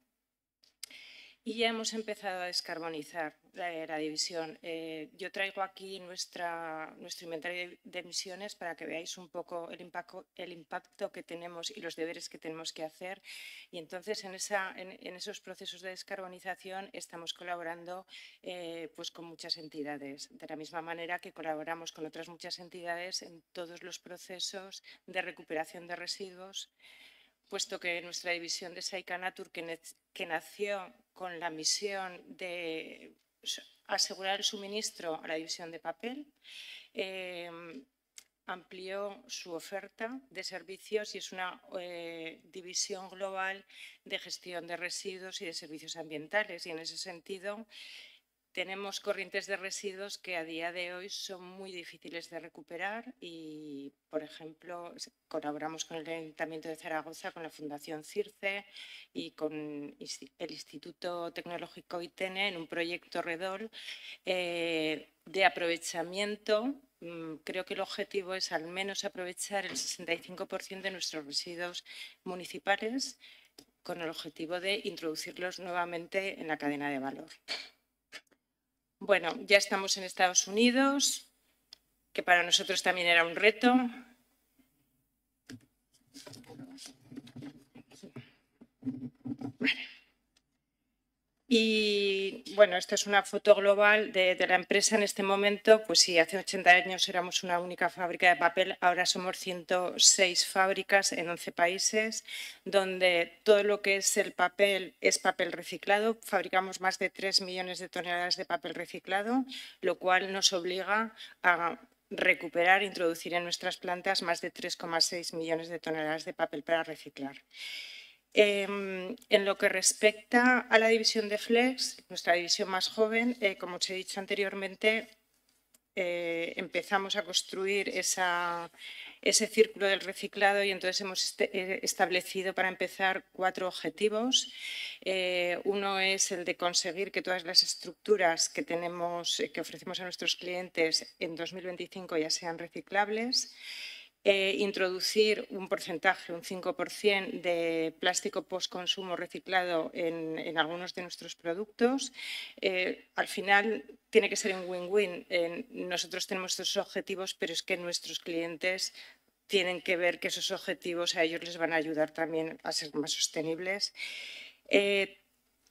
y ya hemos empezado a descarbonizar la, división. Eh, yo traigo aquí nuestra, nuestro inventario de, emisiones para que veáis un poco el impacto, el impacto que tenemos y los deberes que tenemos que hacer. Y entonces en, esa, en, esos procesos de descarbonización estamos colaborando eh, pues con muchas entidades, de la misma manera que colaboramos con otras muchas entidades en todos los procesos de recuperación de residuos puesto que nuestra división de Saika Natur, que, que nació con la misión de asegurar el suministro a la división de papel, eh, amplió su oferta de servicios y es una eh, división global de gestión de residuos y de servicios ambientales. Y en ese sentido, tenemos corrientes de residuos que a día de hoy son muy difíciles de recuperar y, por ejemplo, colaboramos con el Ayuntamiento de Zaragoza, con la Fundación CIRCE y con el Instituto Tecnológico ITENE en un proyecto Redol eh, de aprovechamiento. Mm, creo que el objetivo es al menos aprovechar el 65% de nuestros residuos municipales con el objetivo de introducirlos nuevamente en la cadena de valor. Bueno, ya estamos en Estados Unidos, que para nosotros también era un reto. Y bueno, esta es una foto global de, la empresa en este momento. Pues si hace 80 años éramos una única fábrica de papel, ahora somos 106 fábricas en 11 países, donde todo lo que es el papel es papel reciclado. Fabricamos más de 3 millones de toneladas de papel reciclado, lo cual nos obliga a recuperar, introducir en nuestras plantas más de 3,6 millones de toneladas de papel para reciclar. Em, en lo que respecta a la división de Flex, nuestra división más joven, eh, como os he dicho anteriormente, eh, empezamos a construir ese círculo del reciclado y entonces hemos este, eh, establecido para empezar cuatro objetivos. uno es el de conseguir que todas las estructuras que, tenemos, que ofrecemos a nuestros clientes en 2025 ya sean reciclables. Eh, introducir un porcentaje, un 5% de plástico post-consumo reciclado en, algunos de nuestros productos. Eh, al final tiene que ser un win-win. nosotros tenemos nuestros objetivos, pero es que nuestros clientes tienen que ver que esos objetivos a ellos les van a ayudar también a ser más sostenibles. Eh,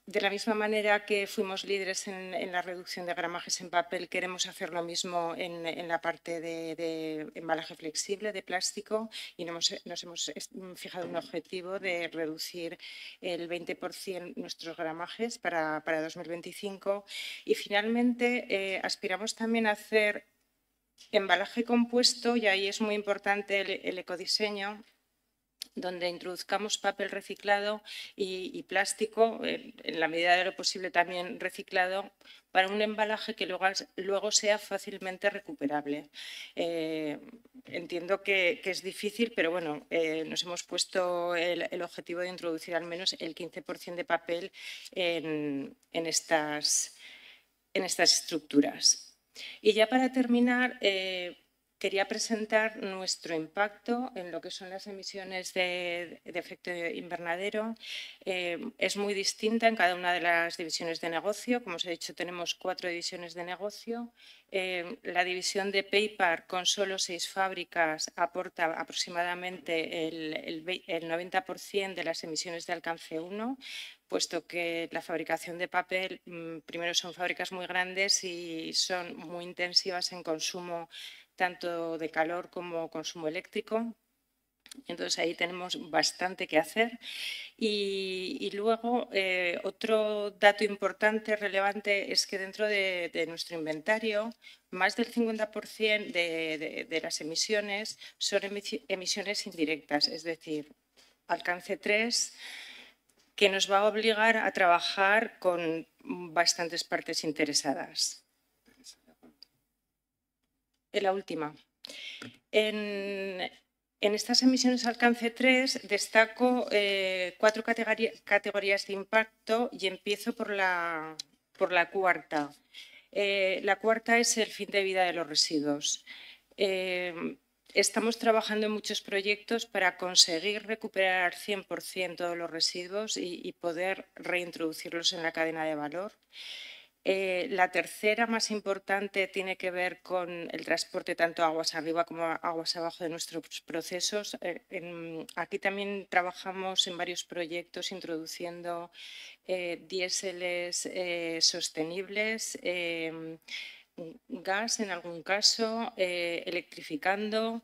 de la misma manera que fuimos líderes en, la reducción de gramajes en papel, queremos hacer lo mismo en, la parte de, embalaje flexible, de plástico, y nos, hemos fijado un objetivo de reducir el 20% nuestros gramajes para, 2025. Y finalmente, eh, aspiramos también a hacer embalaje compuesto, y ahí es muy importante el ecodiseño, donde introduzcamos papel reciclado y, plástico, en, la medida de lo posible también reciclado, para un embalaje que luego, luego sea fácilmente recuperable. Eh, entiendo que, es difícil, pero bueno, eh, nos hemos puesto el, objetivo de introducir al menos el 15% de papel en, estas, en estas estructuras. Y ya para terminar, eh, quería presentar nuestro impacto en lo que son las emisiones de, efecto invernadero. Eh, es muy distinta en cada una de las divisiones de negocio. Como os he dicho, tenemos cuatro divisiones de negocio. Eh, la división de paper con solo seis fábricas, aporta aproximadamente el, el 90% de las emisiones de alcance 1 puesto que la fabricación de papel, mm, primero son fábricas muy grandes y son muy intensivas en consumo tanto de calor como consumo eléctrico. Entonces ahí tenemos bastante que hacer. Y, luego eh, otro dato importante, relevante, es que dentro de, nuestro inventario, más del 50% de, de, las emisiones son emisiones indirectas, es decir, alcance 3, que nos va a obligar a trabajar con bastantes partes interesadas la última. En, estas emisiones alcance 3 destaco eh, cuatro categorías de impacto y empiezo por la, por la cuarta. Eh, la cuarta es el fin de vida de los residuos. Eh, estamos trabajando en muchos proyectos para conseguir recuperar 100% de los residuos y, poder reintroducirlos en la cadena de valor. Eh, la tercera más importante tiene que ver con el transporte tanto aguas arriba como aguas abajo de nuestros procesos. Eh, aquí también trabajamos en varios proyectos introduciendo eh, diéseles sostenibles, em, gas en algún caso, electrificando,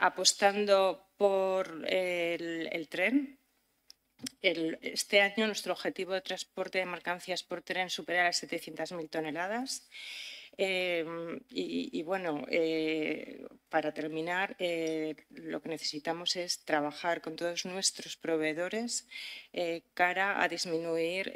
apostando por el tren este año nuestro objetivo de transporte de mercancías por tren supera las 700.000 toneladas. Em, y, bueno, eh, para terminar, eh, lo que necesitamos es trabajar con todos nuestros proveedores eh, cara a disminuir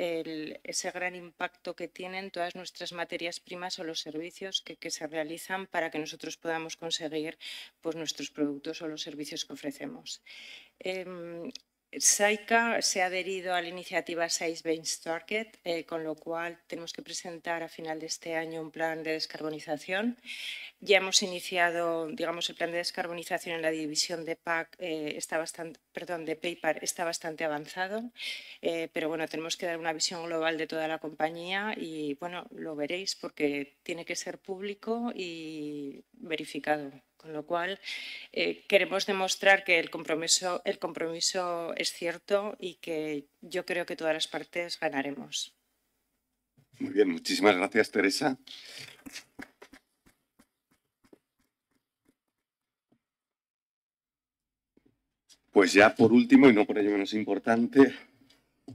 ese gran impacto que tienen todas nuestras materias primas o los servicios que, se realizan para que nosotros podamos conseguir pues, nuestros productos o los servicios que ofrecemos. Em, SAICA se ha adherido a la iniciativa Size base Target, eh, con lo cual tenemos que presentar a final de este año un plan de descarbonización. Ya hemos iniciado, digamos, el plan de descarbonización en la división de PAC, eh, está bastante, perdón, de PayPal está bastante avanzado, eh, pero bueno, tenemos que dar una visión global de toda la compañía y bueno, lo veréis porque tiene que ser público y verificado. Con lo cual, eh, queremos demostrar que el compromiso, el compromiso es cierto y que yo creo que todas las partes ganaremos. Muy bien, muchísimas gracias, Teresa. Pues ya por último, y no por ello menos importante,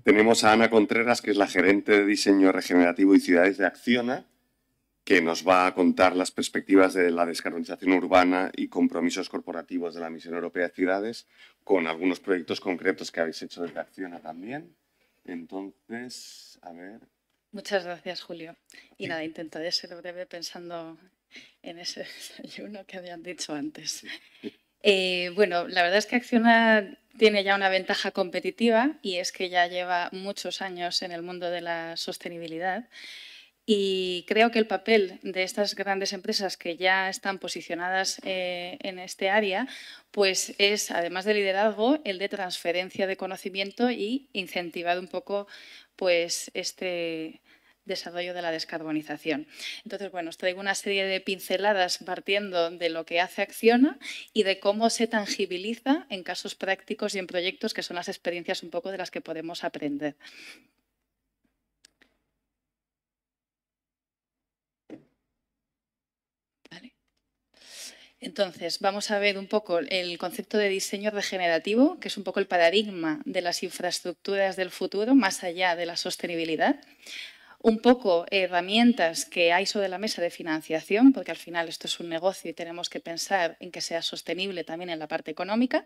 tenemos a Ana Contreras, que es la gerente de diseño regenerativo y ciudades de Acciona, que nos va a contar las perspectivas de la descarbonización urbana y compromisos corporativos de la Misión Europea de Ciudades, con algunos proyectos concretos que habéis hecho desde Acciona también. Entonces, a ver. Muchas gracias, Julio. Y nada, intentaré ser breve pensando en ese desayuno que habían dicho antes. Eh, bueno, la verdad es que Acciona tiene ya una ventaja competitiva y es que ya lleva muchos años en el mundo de la sostenibilidad. Y creo que el papel de estas grandes empresas que ya están posicionadas eh, en este área, pues es, además de liderazgo, el de transferencia de conocimiento y incentivar un poco pues, este desarrollo de la descarbonización. Entonces, bueno, os traigo una serie de pinceladas partiendo de lo que hace Acciona y de cómo se tangibiliza en casos prácticos y en proyectos que son las experiencias un poco de las que podemos aprender. Entonces, vamos a ver un poco el concepto de diseño regenerativo, que es un poco el paradigma de las infraestructuras del futuro, más allá de la sostenibilidad. Un poco herramientas que hay sobre la mesa de financiación, porque al final esto es un negocio y tenemos que pensar en que sea sostenible también en la parte económica.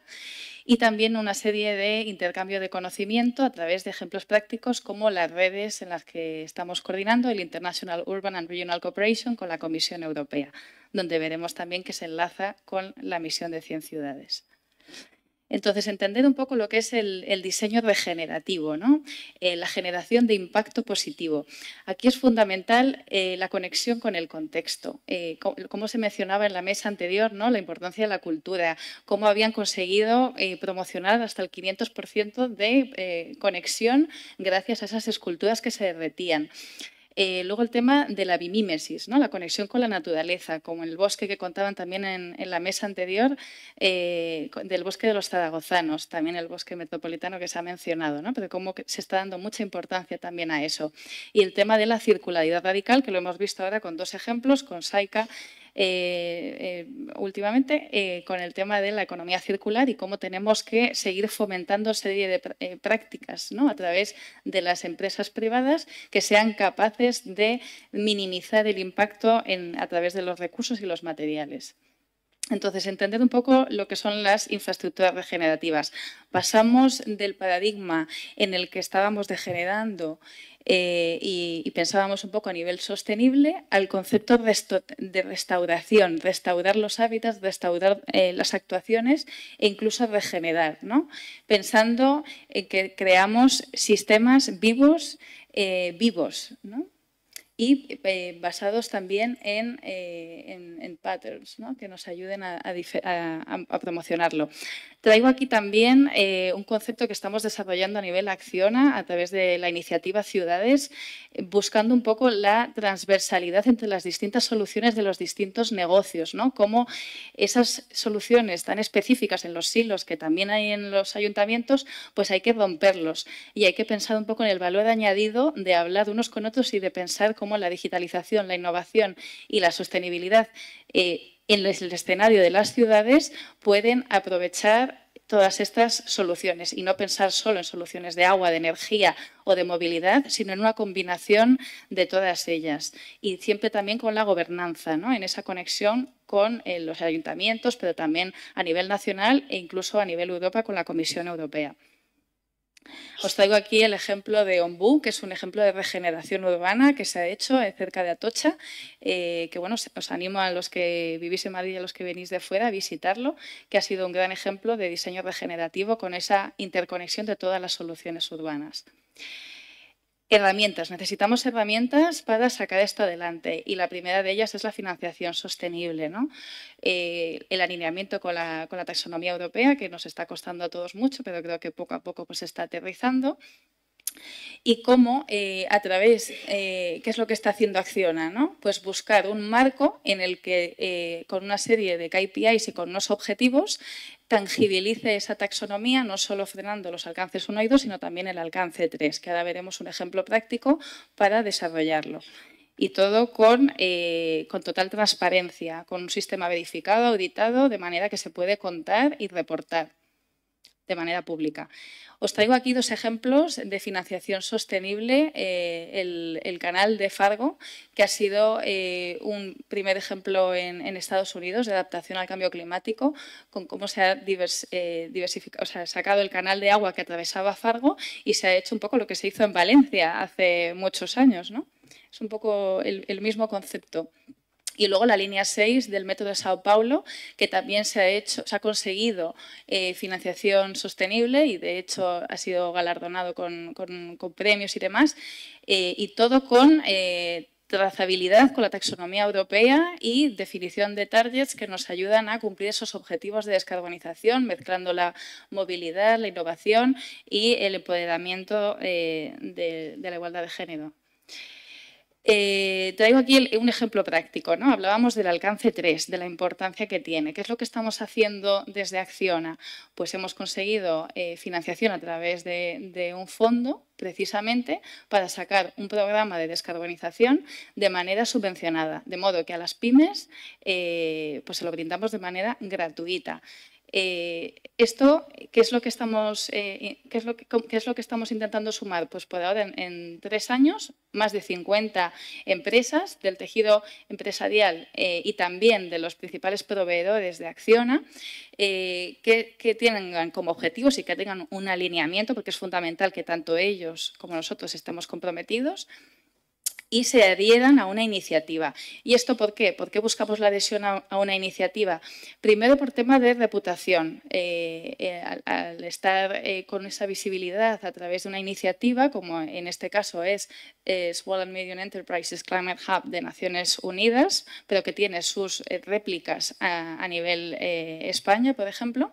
Y también una serie de intercambio de conocimiento a través de ejemplos prácticos como las redes en las que estamos coordinando el International Urban and Regional Cooperation con la Comisión Europea donde veremos también que se enlaza con la misión de 100 ciudades. Entonces, entender un poco lo que es el, diseño regenerativo, eh, la generación de impacto positivo. Aquí es fundamental eh, la conexión con el contexto. Eh, como, se mencionaba en la mesa anterior, ¿no? la importancia de la cultura, cómo habían conseguido promocionar hasta el 500% de conexión gracias a esas esculturas que se derretían. Eh, luego el tema de la bimímesis, ¿no? la conexión con la naturaleza, como el bosque que contaban también en, la mesa anterior, eh, del bosque de los zaragozanos, también el bosque metropolitano que se ha mencionado, ¿no? pero cómo se está dando mucha importancia también a eso. Y el tema de la circularidad radical, que lo hemos visto ahora con dos ejemplos, con Saika eh, eh, últimamente eh, con el tema de la economía circular y cómo tenemos que seguir fomentando serie de prácticas ¿no? a través de las empresas privadas que sean capaces de minimizar el impacto en, a través de los recursos y los materiales. Entonces, entender un poco lo que son las infraestructuras regenerativas. Pasamos del paradigma en el que estábamos degenerando eh, y, pensábamos un poco a nivel sostenible al concepto de restauración, restaurar los hábitats, restaurar eh, las actuaciones e incluso regenerar, ¿no? pensando en que creamos sistemas vivos, eh, vivos, ¿no? y eh, basados también en, eh, en, patterns que nos ayuden a, promocionarlo. Traigo aquí también eh, un concepto que estamos desarrollando a nivel Acciona a través de la iniciativa Ciudades, buscando un poco la transversalidad entre las distintas soluciones de los distintos negocios, ¿no? cómo esas soluciones tan específicas en los silos que también hay en los ayuntamientos, pues hay que romperlos y hay que pensar un poco en el valor añadido de hablar unos con otros y de pensar cómo cómo la digitalización, la innovación y la sostenibilidad eh, en el escenario de las ciudades pueden aprovechar todas estas soluciones y no pensar solo en soluciones de agua, de energía o de movilidad, sino en una combinación de todas ellas. Y siempre también con la gobernanza, ¿no? en esa conexión con eh, los ayuntamientos, pero también a nivel nacional e incluso a nivel Europa con la Comisión Europea. Os traigo aquí el ejemplo de Ombú, que es un ejemplo de regeneración urbana que se ha hecho eh, cerca de Atocha, eh, que bueno, os animo a los que vivís en Madrid y a los que venís de fuera a visitarlo, que ha sido un gran ejemplo de diseño regenerativo con esa interconexión de todas las soluciones urbanas. Herramientas. Necesitamos herramientas para sacar esto adelante y la primera de ellas es la financiación sostenible, ¿no? Eh, el alineamiento con la, con la, taxonomía europea que nos está costando a todos mucho, pero creo que poco a poco pues, se está aterrizando y cómo eh, a través, eh, qué es lo que está haciendo Acciona, ¿no? Pues buscar un marco en el que eh, con una serie de KPIs y con unos objetivos tangibilice esa taxonomía, no solo frenando los alcances 1 y 2, sino también el alcance 3, que ahora veremos un ejemplo práctico para desarrollarlo. Y todo con, con total transparencia, con un sistema verificado, auditado, de manera que se puede contar y reportar de manera pública. Os traigo aquí dos ejemplos de financiación sostenible. Eh, el, canal de Fargo, que ha sido eh, un primer ejemplo en, Estados Unidos de adaptación al cambio climático, con cómo se ha eh, diversificado, sacado el canal de agua que atravesaba Fargo y se ha hecho un poco lo que se hizo en Valencia hace muchos años. ¿no? Es un poco el mismo concepto y luego la línea 6 del método de Sao Paulo, que también se ha, hecho, se ha conseguido eh, financiación sostenible y de hecho ha sido galardonado con, premios y demás, eh, y todo con eh, trazabilidad con la taxonomía europea y definición de targets que nos ayudan a cumplir esos objetivos de descarbonización, mezclando la movilidad, la innovación y el empoderamiento de, la igualdad de género. Eh, traigo aquí un ejemplo práctico. ¿no? Hablábamos del alcance 3, de la importancia que tiene. ¿Qué es lo que estamos haciendo desde Acciona? Pues hemos conseguido eh, financiación a través de, un fondo, precisamente, para sacar un programa de descarbonización de manera subvencionada, de modo que a las pymes eh, pues se lo brindamos de manera gratuita. Eh, esto, ¿qué es lo que estamos, eh, qué es lo estamos intentando sumar? Pues por ahora, en, tres años, más de 50 empresas del tejido empresarial eh, y también de los principales proveedores de Acciona, que, que, tengan como objetivos y que tengan un alineamiento, porque es fundamental que tanto ellos como nosotros estemos comprometidos y se adhieran a una iniciativa. ¿Y esto por qué? ¿Por qué buscamos la adhesión a, una iniciativa? Primero por tema de reputación. Eh, eh, al, estar eh, con esa visibilidad a través de una iniciativa, como en este caso es Small and Medium Enterprises Climate Hub de Naciones Unidas, pero que tiene sus réplicas a, a nivel España, por ejemplo,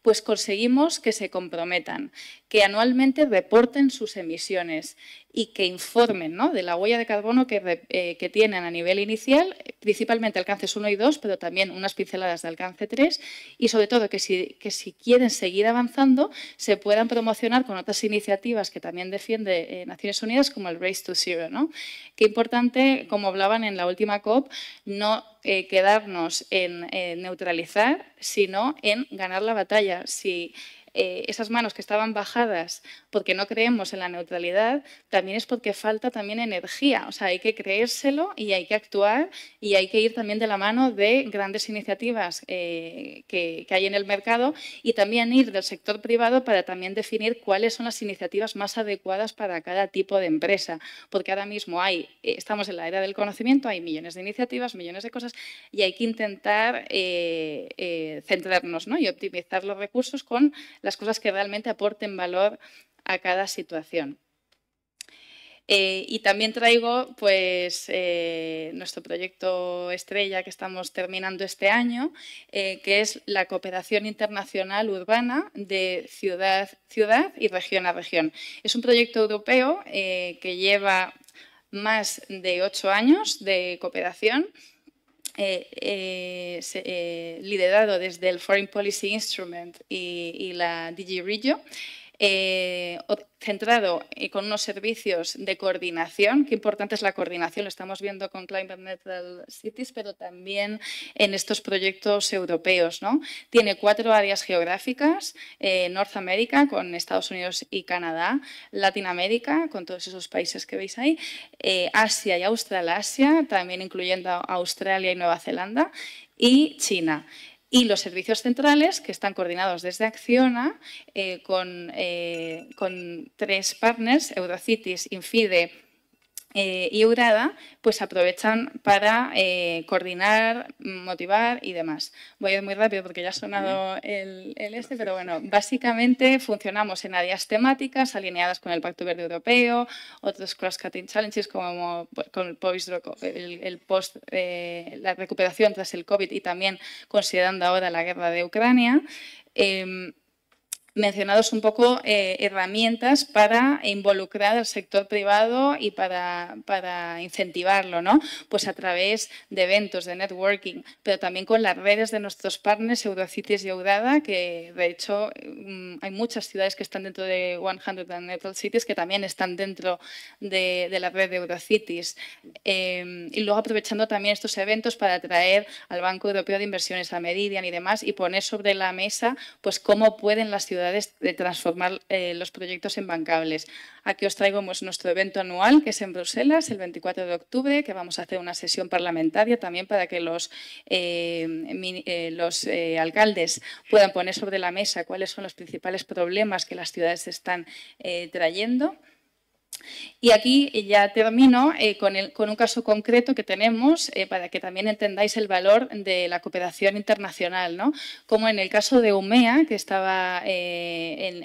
pues conseguimos que se comprometan que anualmente reporten sus emisiones y que informen de la huella de carbono eh, que, tienen a nivel inicial, principalmente alcances 1 y 2, pero también unas pinceladas de alcance 3 y sobre todo que si, que si quieren seguir avanzando se puedan promocionar con otras iniciativas que también defiende eh, Naciones Unidas como el Race to Zero. ¿no? Qué importante, como hablaban en la última COP, no eh, quedarnos en neutralizar, sino en ganar la batalla. Si eh, esas manos que estaban bajadas porque no creemos en la neutralidad, también es porque falta también energía. O sea, hay que creérselo y hay que actuar y hay que ir también de la mano de grandes iniciativas eh, que, hay en el mercado y también ir del sector privado para también definir cuáles son las iniciativas más adecuadas para cada tipo de empresa. Porque ahora mismo hay, eh, estamos en la era del conocimiento, hay millones de iniciativas, millones de cosas y hay que intentar centrarnos ¿no? y optimizar los recursos con las cosas que realmente aporten valor a cada situación. Eh, y también traigo pues, eh, nuestro proyecto estrella que estamos terminando este año, eh, que es la cooperación internacional urbana de ciudad, ciudad y región a región. Es un proyecto europeo que lleva más de ocho años de cooperación eh, eh, eh, liderado desde el Foreign Policy Instrument y, y la DG Regio, eh, centrado y eh, con unos servicios de coordinación. Qué importante es la coordinación, lo estamos viendo con Climate Network Cities, pero también en estos proyectos europeos. ¿no? Tiene cuatro áreas geográficas, eh, Norteamérica, con Estados Unidos y Canadá, Latinoamérica con todos esos países que veis ahí, Asia y Australasia, también incluyendo Australia y Nueva Zelanda, y China y los servicios centrales, que están coordinados desde Acciona, eh, con, eh, con, tres partners, Eurocities, Infide eh, y Urada, pues aprovechan para eh, coordinar, motivar y demás. Voy a ir muy rápido porque ya ha sonado el, este, pero bueno, básicamente funcionamos en áreas temáticas alineadas con el Pacto Verde Europeo, otros cross-cutting challenges como pues, con el post, el, post eh, la recuperación tras el COVID y también considerando ahora la guerra de Ucrania. Em, mencionados un poco eh, herramientas para involucrar al sector privado y para, para, incentivarlo, ¿no? Pues a través de eventos, de networking, pero también con las redes de nuestros partners, Eurocities y Eurada, que de hecho mm, hay muchas ciudades que están dentro de 100 Network Cities que también están dentro de, la red de Eurocities. Em, y luego aprovechando también estos eventos para atraer al Banco Europeo de Inversiones, a Meridian y demás, y poner sobre la mesa pues cómo pueden las ciudades de transformar eh, los proyectos en bancables. Aquí os traigo pues, nuestro evento anual, que es en Bruselas, el 24 de octubre, que vamos a hacer una sesión parlamentaria también para que los, eh, eh, los alcaldes puedan poner sobre la mesa cuáles son los principales problemas que las ciudades están trayendo. Y aquí eh, ya termino eh, con, el, con, un caso concreto que tenemos eh, para que también entendáis el valor de la cooperación internacional, ¿no? como en el caso de UMEA, que estaba en,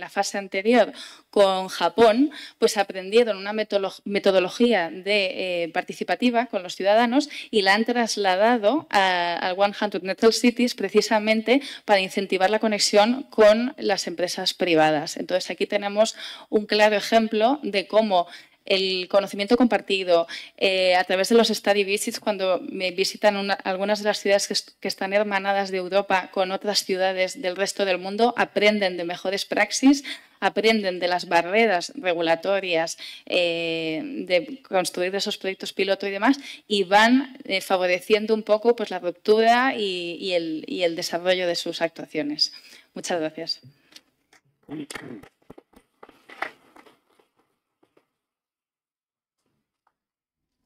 la fase anterior con Japón, pues aprendieron una metodología de, participativa con los ciudadanos y la han trasladado al 100 Network Cities precisamente para incentivar la conexión con las empresas privadas. Entonces aquí tenemos un claro ejemplo de cómo el conocimiento compartido eh, a través de los study visits cuando me visitan algunas de las ciudades que, están hermanadas de Europa con otras ciudades del resto del mundo, aprenden de mejores praxis, aprenden de las barreras regulatorias eh, de construir esos proyectos piloto y demás y van eh, favoreciendo un poco pues, la ruptura y el desarrollo de sus actuaciones. Muchas gracias.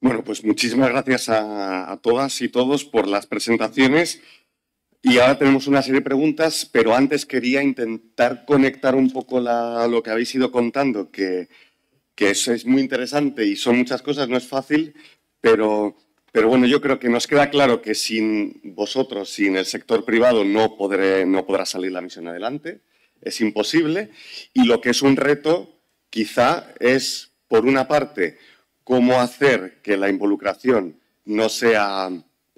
Bueno, pues muchísimas gracias a, todas y todos por las presentaciones. Y ahora tenemos una serie de preguntas, pero antes quería intentar conectar un poco lo que habéis ido contando, que, eso es muy interesante y son muchas cosas, no es fácil, pero, pero bueno, yo creo que nos queda claro que sin vosotros, sin el sector privado, no, podré, no podrá salir la misión adelante. Es imposible. Y lo que es un reto, quizá, es, por una parte, cómo hacer que la involucración no sea,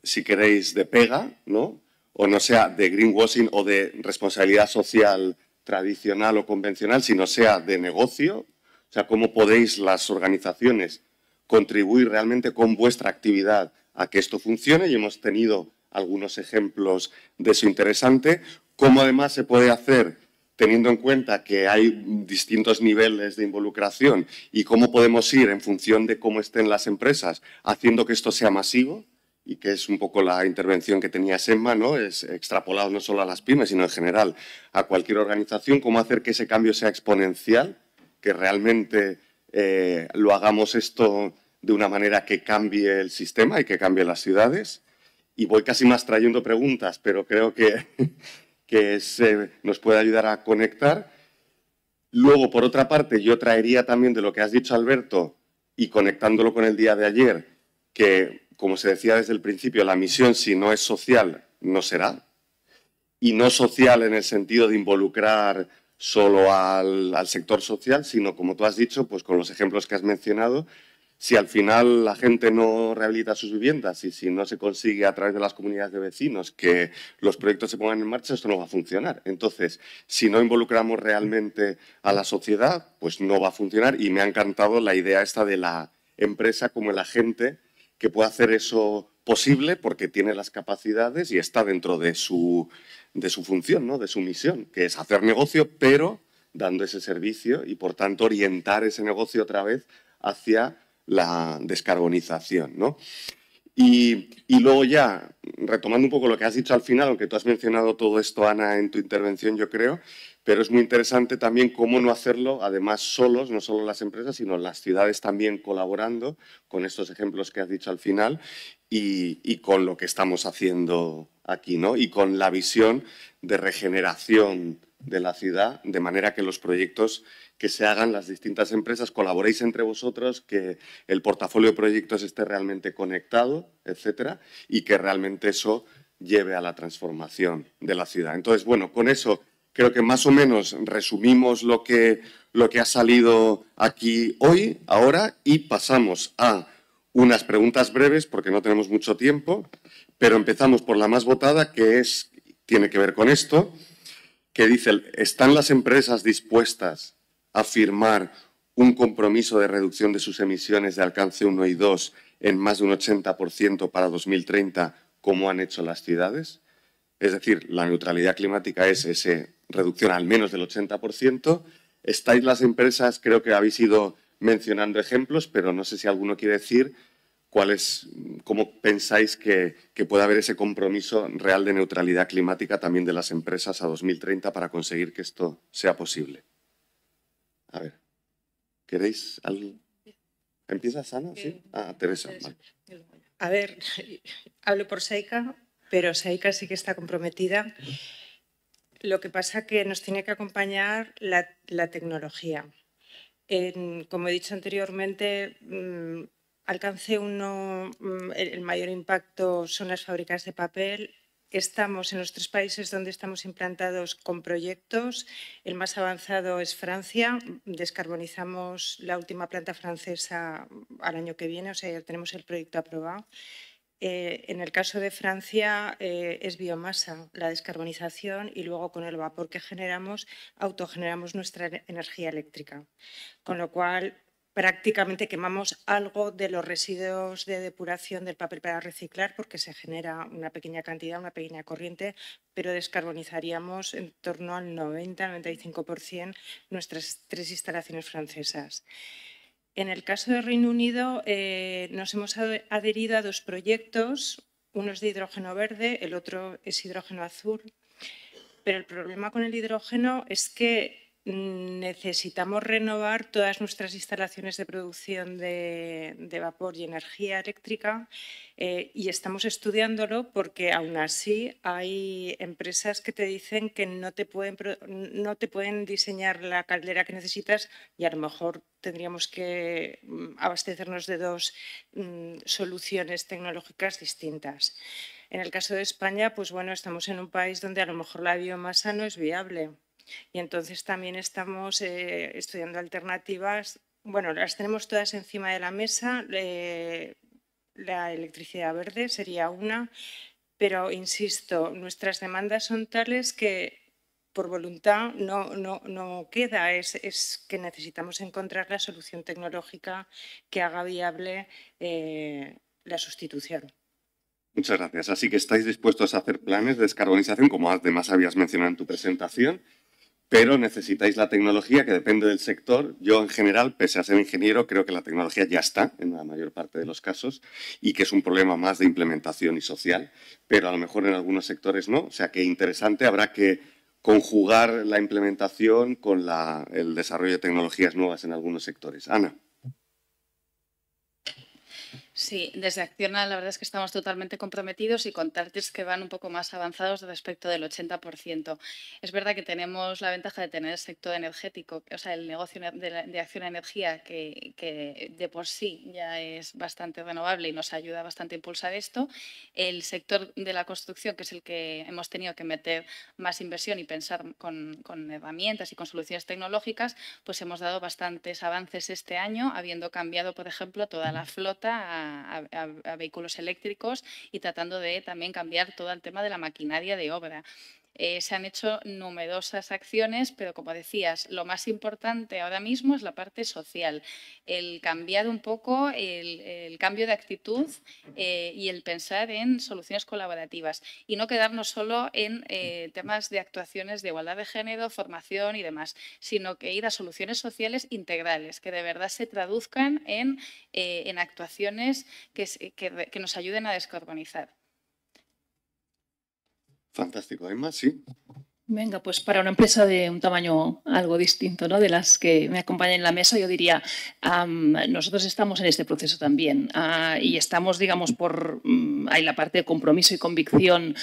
si queréis, de pega, o no sea de greenwashing o de responsabilidad social tradicional o convencional, sino sea de negocio. O sea, cómo podéis las organizaciones contribuir realmente con vuestra actividad a que esto funcione. Y hemos tenido algunos ejemplos de eso interesante. Cómo además se puede hacer teniendo en cuenta que hay distintos niveles de involucración y cómo podemos ir en función de cómo estén las empresas, haciendo que esto sea masivo, y que es un poco la intervención que tenía Semma, ¿no? es extrapolado no solo a las pymes, sino en general a cualquier organización, cómo hacer que ese cambio sea exponencial, que realmente eh, lo hagamos esto de una manera que cambie el sistema y que cambie las ciudades. Y voy casi más trayendo preguntas, pero creo que (laughs) que se nos puede ayudar a conectar. Luego, por otra parte, yo traería también de lo que has dicho, Alberto, y conectándolo con el día de ayer, que, como se decía desde el principio, la misión, si no es social, no será. Y no social en el sentido de involucrar solo al, al sector social, sino, como tú has dicho, pues con los ejemplos que has mencionado, si al final la gente no rehabilita sus viviendas y si no se consigue a través de las comunidades de vecinos que los proyectos se pongan en marcha, esto no va a funcionar. Entonces, si no involucramos realmente a la sociedad, pues no va a funcionar. Y me ha encantado la idea esta de la empresa como el agente que puede hacer eso posible porque tiene las capacidades y está dentro de su, de su función, ¿no? de su misión, que es hacer negocio, pero dando ese servicio y, por tanto, orientar ese negocio otra vez hacia la descarbonización, ¿no? Y, luego ya, retomando un poco lo que has dicho al final, aunque tú has mencionado todo esto, Ana, en tu intervención, yo creo, pero es muy interesante también cómo no hacerlo, además, solos, no solo las empresas, sino las ciudades también colaborando con estos ejemplos que has dicho al final y, y con lo que estamos haciendo aquí, ¿no? Y con la visión de regeneración de la ciudad, de manera que los proyectos que se hagan, las distintas empresas, colaboréis entre vosotros, que el portafolio de proyectos esté realmente conectado, etcétera, y que realmente eso lleve a la transformación de la ciudad. Entonces, bueno, con eso creo que más o menos resumimos lo que, lo que ha salido aquí hoy, ahora, y pasamos a unas preguntas breves, porque no tenemos mucho tiempo, pero empezamos por la más votada, que es, tiene que ver con esto, que dice, ¿están las empresas dispuestas a firmar un compromiso de reducción de sus emisiones de alcance 1 y 2 en más de un 80% para 2030, como han hecho las ciudades? Es decir, la neutralidad climática es esa reducción al menos del 80%. ¿Estáis las empresas, creo que habéis ido mencionando ejemplos, pero no sé si alguno quiere decir ¿Cuál es, ¿Cómo pensáis que, que pueda haber ese compromiso real de neutralidad climática también de las empresas a 2030 para conseguir que esto sea posible? A ver, ¿queréis algo? ¿Empieza Sana? ¿Sí? Eh, ah, Teresa. A ver, (laughs) hablo por Seika, pero Seika sí que está comprometida. Lo que pasa es que nos tiene que acompañar la, tecnología. como he dicho anteriormente, mm, alcance uno, mm, el mayor impacto son las fábricas de papel. Estamos en los tres países donde estamos implantados con proyectos. El más avanzado es Francia. Descarbonizamos la última planta francesa al año que viene, o sea, ya tenemos el proyecto aprobado. Eh, en el caso de Francia eh, es biomasa, la descarbonización y luego con el vapor que generamos autogeneramos nuestra e-, energía eléctrica. Con lo cual prácticamente quemamos algo de los residuos de depuración del papel para reciclar porque se genera una pequeña cantidad, una pequeña corriente, pero descarbonizaríamos en torno al 90-95% nuestras tres instalaciones francesas. En el caso del Reino Unido eh, nos hemos adherido a dos proyectos, uno es de hidrógeno verde, el otro es hidrógeno azul, pero el problema con el hidrógeno es que necesitamos renovar todas nuestras instalaciones de producción de, vapor y energía eléctrica eh, y estamos estudiándolo porque aún así hay empresas que te dicen que no te, pueden, diseñar la caldera que necesitas y a lo mejor tendríamos que mm, abastecernos de dos mm, soluciones tecnológicas distintas. En el caso de España, pues bueno, estamos en un país donde a lo mejor la biomasa no es viable y entonces también estamos eh, estudiando alternativas. Bueno, las tenemos todas encima de la mesa. Eh, la electricidad verde sería una, pero insisto, nuestras demandas son tales que por voluntad no, queda, es, que necesitamos encontrar la solución tecnológica que haga viable eh, la sustitución. Muchas gracias. Así que estáis dispuestos a hacer planes de descarbonización, como además habías mencionado en tu presentación, pero necesitáis la tecnología que depende del sector. Yo en general, pese a ser ingeniero, creo que la tecnología ya está en la mayor parte de los casos y que es un problema más de implementación y social, pero a lo mejor en algunos sectores no. O sea que interesante, habrá que conjugar la implementación con el desarrollo de tecnologías nuevas en algunos sectores. Ana. Sí, desde Acciona la verdad es que estamos totalmente comprometidos y con targets que van un poco más avanzados respecto del 80%. Es verdad que tenemos la ventaja de tener el sector energético, o sea, el negocio de, acción energía que, de por sí ya es bastante renovable y nos ayuda bastante a impulsar esto. El sector de la construcción, que es el que hemos tenido que meter más inversión y pensar con, con herramientas y con soluciones tecnológicas, pues hemos dado bastantes avances este año, habiendo cambiado, por ejemplo, toda la flota a a, vehículos eléctricos y tratando de también cambiar todo el tema de la maquinaria de obra. Eh, se han hecho numerosas acciones, pero como decías, lo más importante ahora mismo es la parte social, el cambiar un poco el, cambio de actitud eh, y el pensar en soluciones colaborativas y no quedarnos solo en eh, temas de actuaciones de igualdad de género, formación y demás, sino que ir a soluciones sociales integrales que de verdad se traduzcan en, actuaciones que nos ayuden a descarbonizar. Fantástico. ¿Hay más? Sí. Venga, pues para una empresa de un tamaño algo distinto ¿no? de las que me acompañan en la mesa, yo diría, nosotros estamos en este proceso también ah, y estamos, digamos, por, mm, hay la parte de compromiso y convicción,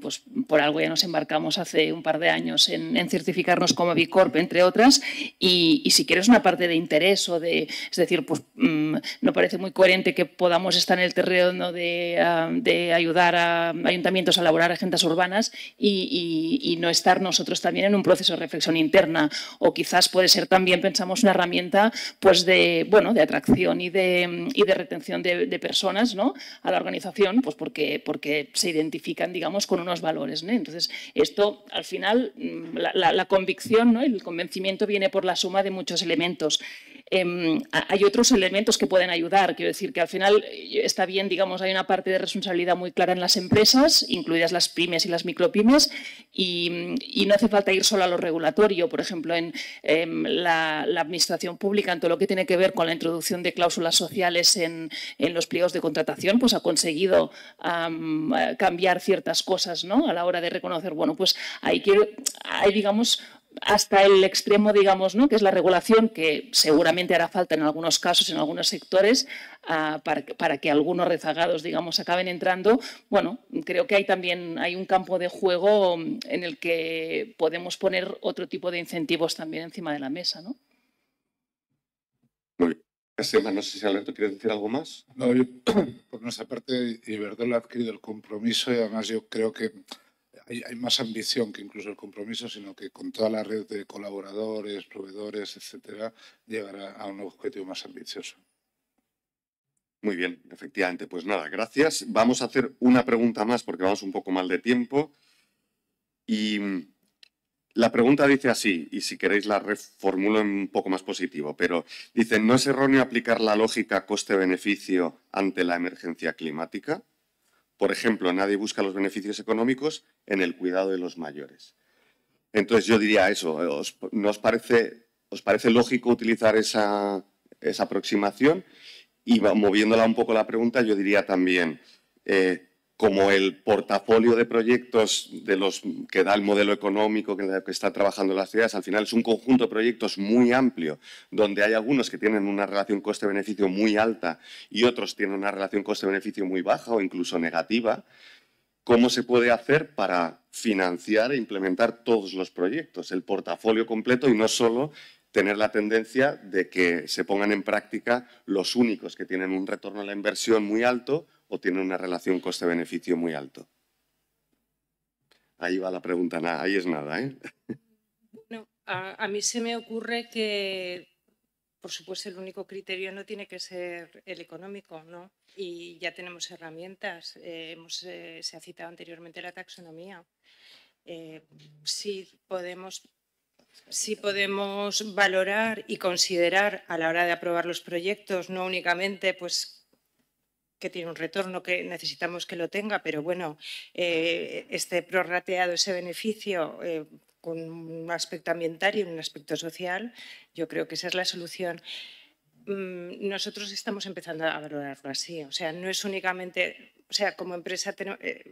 pues por algo ya nos embarcamos hace un par de años en, certificarnos como Bicorp, entre otras, y, si quieres una parte de interés o de, es decir, pues mm, no parece muy coherente que podamos estar en el terreno de, de ayudar a ayuntamientos a elaborar agendas urbanas y, y, y no estar nosotros también en un proceso de reflexión interna. O quizás puede ser también, pensamos, una herramienta pues de, bueno, de atracción y de, de retención de, personas ¿no? a la organización, pues porque, porque se identifican, digamos, con unos valores. ¿no? Entonces, esto al final, mm, la, convicción, ¿no? el convencimiento viene por la suma de muchos elementos. Em, hay otros elementos que pueden ayudar. Quiero decir que al final eh, está bien, digamos, hay una parte de responsabilidad muy clara en las empresas, incluidas las pymes y las micropymes, y, y, no hace falta ir solo a lo regulatorio, por ejemplo, en, em, la, administración pública, en todo lo que tiene que ver con la introducción de cláusulas sociales en, los pliegos de contratación, pues ha conseguido eh, cambiar ciertas cosas ¿no? a la hora de reconocer, bueno, pues hay, que, hay digamos, hasta el extremo, digamos, ¿no? que es la regulación, que seguramente hará falta en algunos casos, en algunos sectores, ah, para, que, algunos rezagados, digamos, acaben entrando. Bueno, creo que hay también hay un campo de juego en el que podemos poner otro tipo de incentivos también encima de la mesa. ¿no? Muy No sé si Alberto quiere decir algo más. No, yo, (clears throat) por nuestra parte, lo ha adquirido el compromiso y además yo creo que hay, más ambición que incluso el compromiso, sino que con toda la red de colaboradores, proveedores, etcétera, llegará a un objetivo más ambicioso. Muy bien, efectivamente. Pues nada, gracias. Vamos a hacer una pregunta más porque vamos un poco mal de tiempo. Y mm, la pregunta dice así, y si queréis la reformulo en un poco más positivo, pero dice, ¿no es erróneo aplicar la lógica coste-beneficio ante la emergencia climática? Por ejemplo, nadie busca los beneficios económicos en el cuidado de los mayores. Entonces yo diría eso, ¿os, parece, os parece lógico utilizar esa, aproximación? Y moviéndola un poco la pregunta, yo diría también, eh, como el portafolio de proyectos que da el modelo económico que, está trabajando las ciudades, al final es un conjunto de proyectos muy amplio, donde hay algunos que tienen una relación coste-beneficio muy alta y otros tienen una relación coste-beneficio muy baja o incluso negativa, ¿cómo se puede hacer para financiar e implementar todos los proyectos, el portafolio completo y no solo tener la tendencia de que se pongan en práctica los únicos que tienen un retorno a la inversión muy alto o tiene una relación coste-beneficio muy alto? Ahí va la pregunta, nada, ahí es nada. ¿eh? Bueno, a, mí se me ocurre que, por supuesto, el único criterio no tiene que ser el económico, ¿no? Y ya tenemos herramientas, eh, eh, se ha citado anteriormente la taxonomía. si podemos si podemos valorar y considerar a la hora de aprobar los proyectos, no únicamente pues que tiene un retorno que necesitamos que lo tenga, pero bueno, eh, este prorrateado, ese beneficio eh, con un aspecto ambiental y un aspecto social, yo creo que esa es la solución. Mm, nosotros estamos empezando a valorarlo así, o sea, no es únicamente o sea, como empresa eh,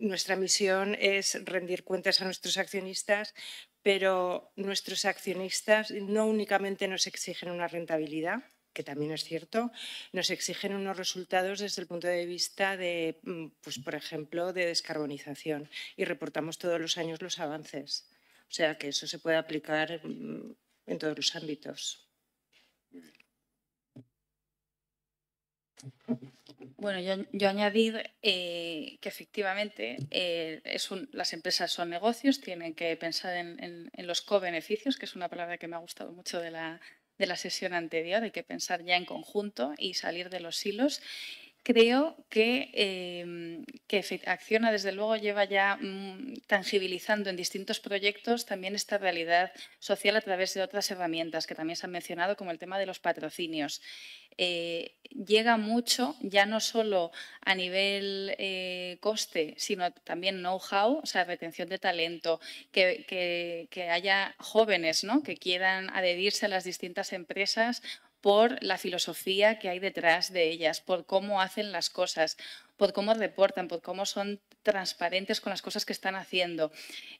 nuestra misión es rendir cuentas a nuestros accionistas, pero nuestros accionistas no únicamente nos exigen una rentabilidad, que también es cierto, nos exigen unos resultados desde el punto de vista de, mm, pues, por ejemplo, de descarbonización y reportamos todos los años los avances. O sea que eso se puede aplicar mm, en todos los ámbitos. Bueno, yo, añadir eh, que efectivamente eh, es las empresas son negocios, tienen que pensar en los co-beneficios, que es una palabra que me ha gustado mucho de la, de la sesión anterior. Hay que pensar ya en conjunto y salir de los hilos creo que, em, Acciona, desde luego, lleva ya mm, tangibilizando en distintos proyectos también esta realidad social a través de otras herramientas que también se han mencionado, como el tema de los patrocinios. Eh, llega mucho, ya no solo a nivel eh, coste, sino también know-how, o sea, retención de talento, que, haya jóvenes que quieran adherirse a las distintas empresas por la filosofía que hay detrás de ellas, por cómo hacen las cosas, por cómo reportan, por cómo son transparentes con las cosas que están haciendo.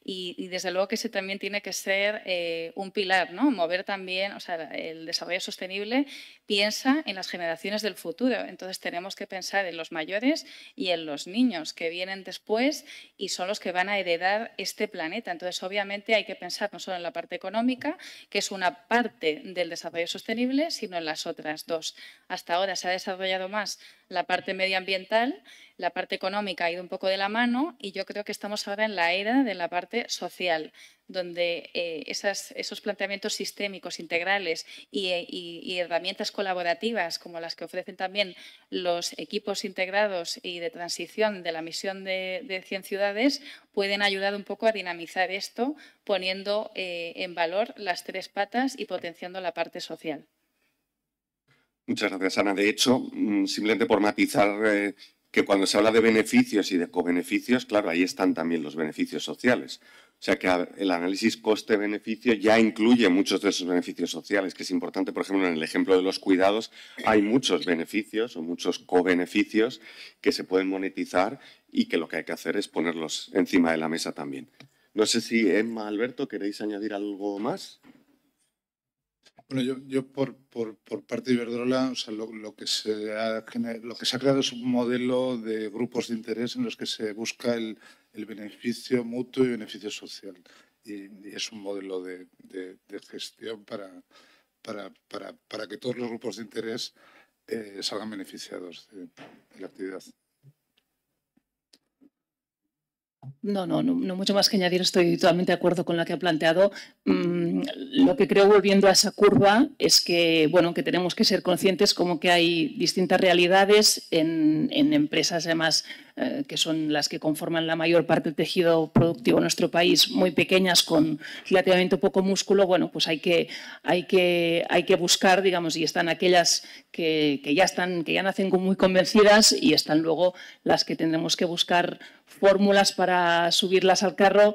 Y, desde luego que ese también tiene que ser eh, un pilar, ¿no? Mover también, o sea, el desarrollo sostenible piensa en las generaciones del futuro. Entonces tenemos que pensar en los mayores y en los niños que vienen después y son los que van a heredar este planeta. Entonces, obviamente, hay que pensar no solo en la parte económica, que es una parte del desarrollo sostenible, sino en las otras dos. Hasta ahora se ha desarrollado más la parte medioambiental, la parte económica ha ido un poco de la mano y yo creo que estamos ahora en la era de la parte social, donde eh, esos planteamientos sistémicos, integrales eh, y, herramientas colaborativas como las que ofrecen también los equipos integrados y de transición de la misión de, 100 ciudades pueden ayudar un poco a dinamizar esto poniendo eh, en valor las tres patas y potenciando la parte social. Muchas gracias, Ana. De hecho, mm, simplemente por matizar cuando se habla de beneficios y de co-beneficios claro, ahí están también los beneficios sociales. O sea que el análisis coste-beneficio ya incluye muchos de esos beneficios sociales, que es importante, por ejemplo, en el ejemplo de los cuidados, hay muchos beneficios o muchos co-beneficios que se pueden monetizar y que lo que hay que hacer es ponerlos encima de la mesa también. No sé si Emma, Alberto, queréis añadir algo más. Bueno, yo, por, por, parte de Iberdrola, lo, que se ha, lo que se ha creado es un modelo de grupos de interés en los que se busca el, beneficio mutuo y beneficio social. Y, es un modelo de, gestión para, que todos los grupos de interés eh, salgan beneficiados de la actividad. No, no, no, mucho más que añadir. Estoy totalmente de acuerdo con la que ha planteado. Mm, lo que creo, volviendo a esa curva, es que, bueno, que tenemos que ser conscientes como que hay distintas realidades en, en empresas, además, eh, que son las que conforman la mayor parte del tejido productivo en nuestro país, muy pequeñas con relativamente poco músculo, bueno, pues hay que, hay que, hay que buscar, digamos, y están aquellas que, que ya están, que ya nacen muy convencidas y están luego las que tendremos que buscar fórmulas para subirlas al carro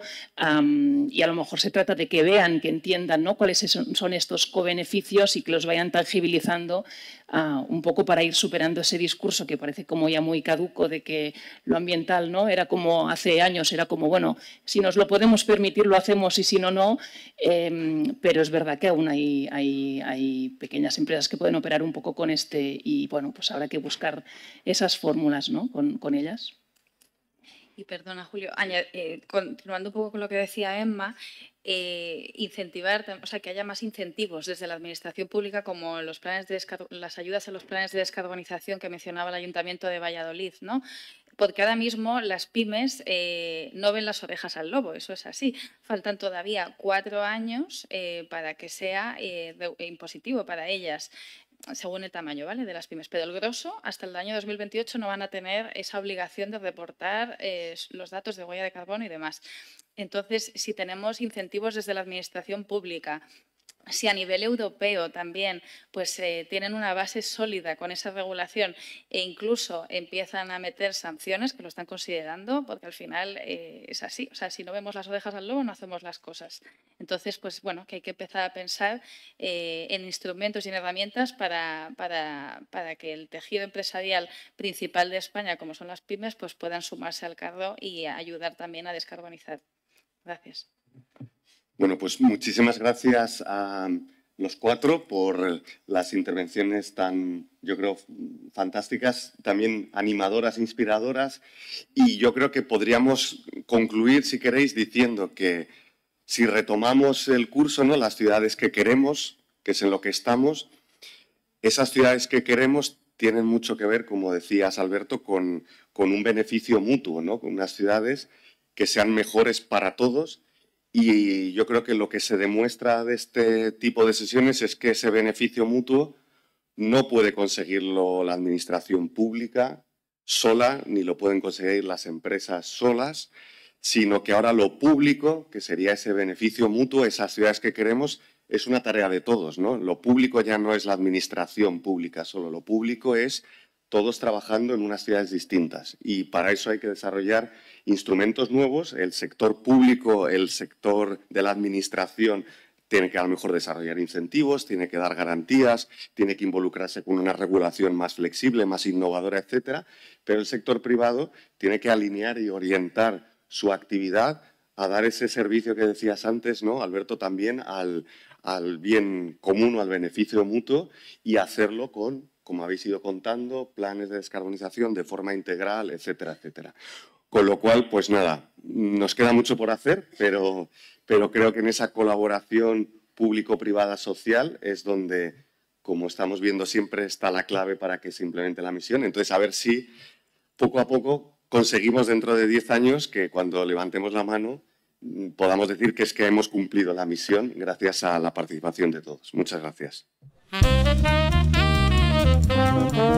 y a lo mejor se trata de que vean, que entiendan ¿no? cuáles son estos co-beneficios y que los vayan tangibilizando ah, un poco para ir superando ese discurso que parece como ya muy caduco de que lo ambiental, ¿no? Era como hace años, era como, bueno, si nos lo podemos permitir lo hacemos y si no, no. Em, pero es verdad que aún hay, hay, pequeñas empresas que pueden operar un poco con este y, bueno, pues habrá que buscar esas fórmulas, ¿no? Con, ellas. Y perdona, Julio, eh, continuando un poco con lo que decía Emma, eh, incentivar, o sea, que haya más incentivos desde la administración pública, como los planes de las ayudas a los planes de descarbonización que mencionaba el Ayuntamiento de Valladolid, ¿no? porque ahora mismo las pymes eh, no ven las orejas al lobo, eso es así. Faltan todavía cuatro años eh, para que sea eh, impositivo para ellas según el tamaño ¿vale? de las pymes. Pero el grosso, hasta el año 2028, no van a tener esa obligación de reportar los datos de huella de carbono y demás. Entonces, si tenemos incentivos desde la administración pública, si a nivel europeo también pues, eh, tienen una base sólida con esa regulación e incluso empiezan a meter sanciones, que lo están considerando, porque al final eh, es así. O sea, si no vemos las orejas al lobo, no hacemos las cosas. Entonces, pues bueno, que hay que empezar a pensar eh, en instrumentos y en herramientas para, para, para, que el tejido empresarial principal de España, como son las pymes, pues puedan sumarse al carro y ayudar también a descarbonizar. Gracias. Bueno, pues muchísimas gracias a los cuatro por las intervenciones tan, yo creo, fantásticas, también animadoras, inspiradoras. Y yo creo que podríamos concluir, si queréis, diciendo que si retomamos el curso, ¿no? las ciudades que queremos, que es en lo que estamos, esas ciudades que queremos tienen mucho que ver, como decías Alberto, con, con un beneficio mutuo, ¿no? con unas ciudades que sean mejores para todos y yo creo que lo que se demuestra de este tipo de sesiones es que ese beneficio mutuo no puede conseguirlo la administración pública sola, ni lo pueden conseguir las empresas solas, sino que ahora lo público, que sería ese beneficio mutuo, esas ciudades que queremos, es una tarea de todos. ¿no? Lo público ya no es la administración pública solo, lo público es todos trabajando en unas ciudades distintas. Y para eso hay que desarrollar instrumentos nuevos. El sector público, el sector de la administración tiene que a lo mejor desarrollar incentivos, tiene que dar garantías, tiene que involucrarse con una regulación más flexible, más innovadora, etc. Pero el sector privado tiene que alinear y orientar su actividad a dar ese servicio que decías antes, ¿no, Alberto? También al, al bien común o al beneficio mutuo y hacerlo con como habéis ido contando, planes de descarbonización de forma integral, etcétera, etcétera. Con lo cual, pues nada, nos queda mucho por hacer, pero, pero creo que en esa colaboración público-privada social es donde, como estamos viendo siempre, está la clave para que se implemente la misión. Entonces, a ver si poco a poco conseguimos dentro de 10 años que cuando levantemos la mano mm, podamos decir que es que hemos cumplido la misión gracias a la participación de todos. Muchas gracias. Música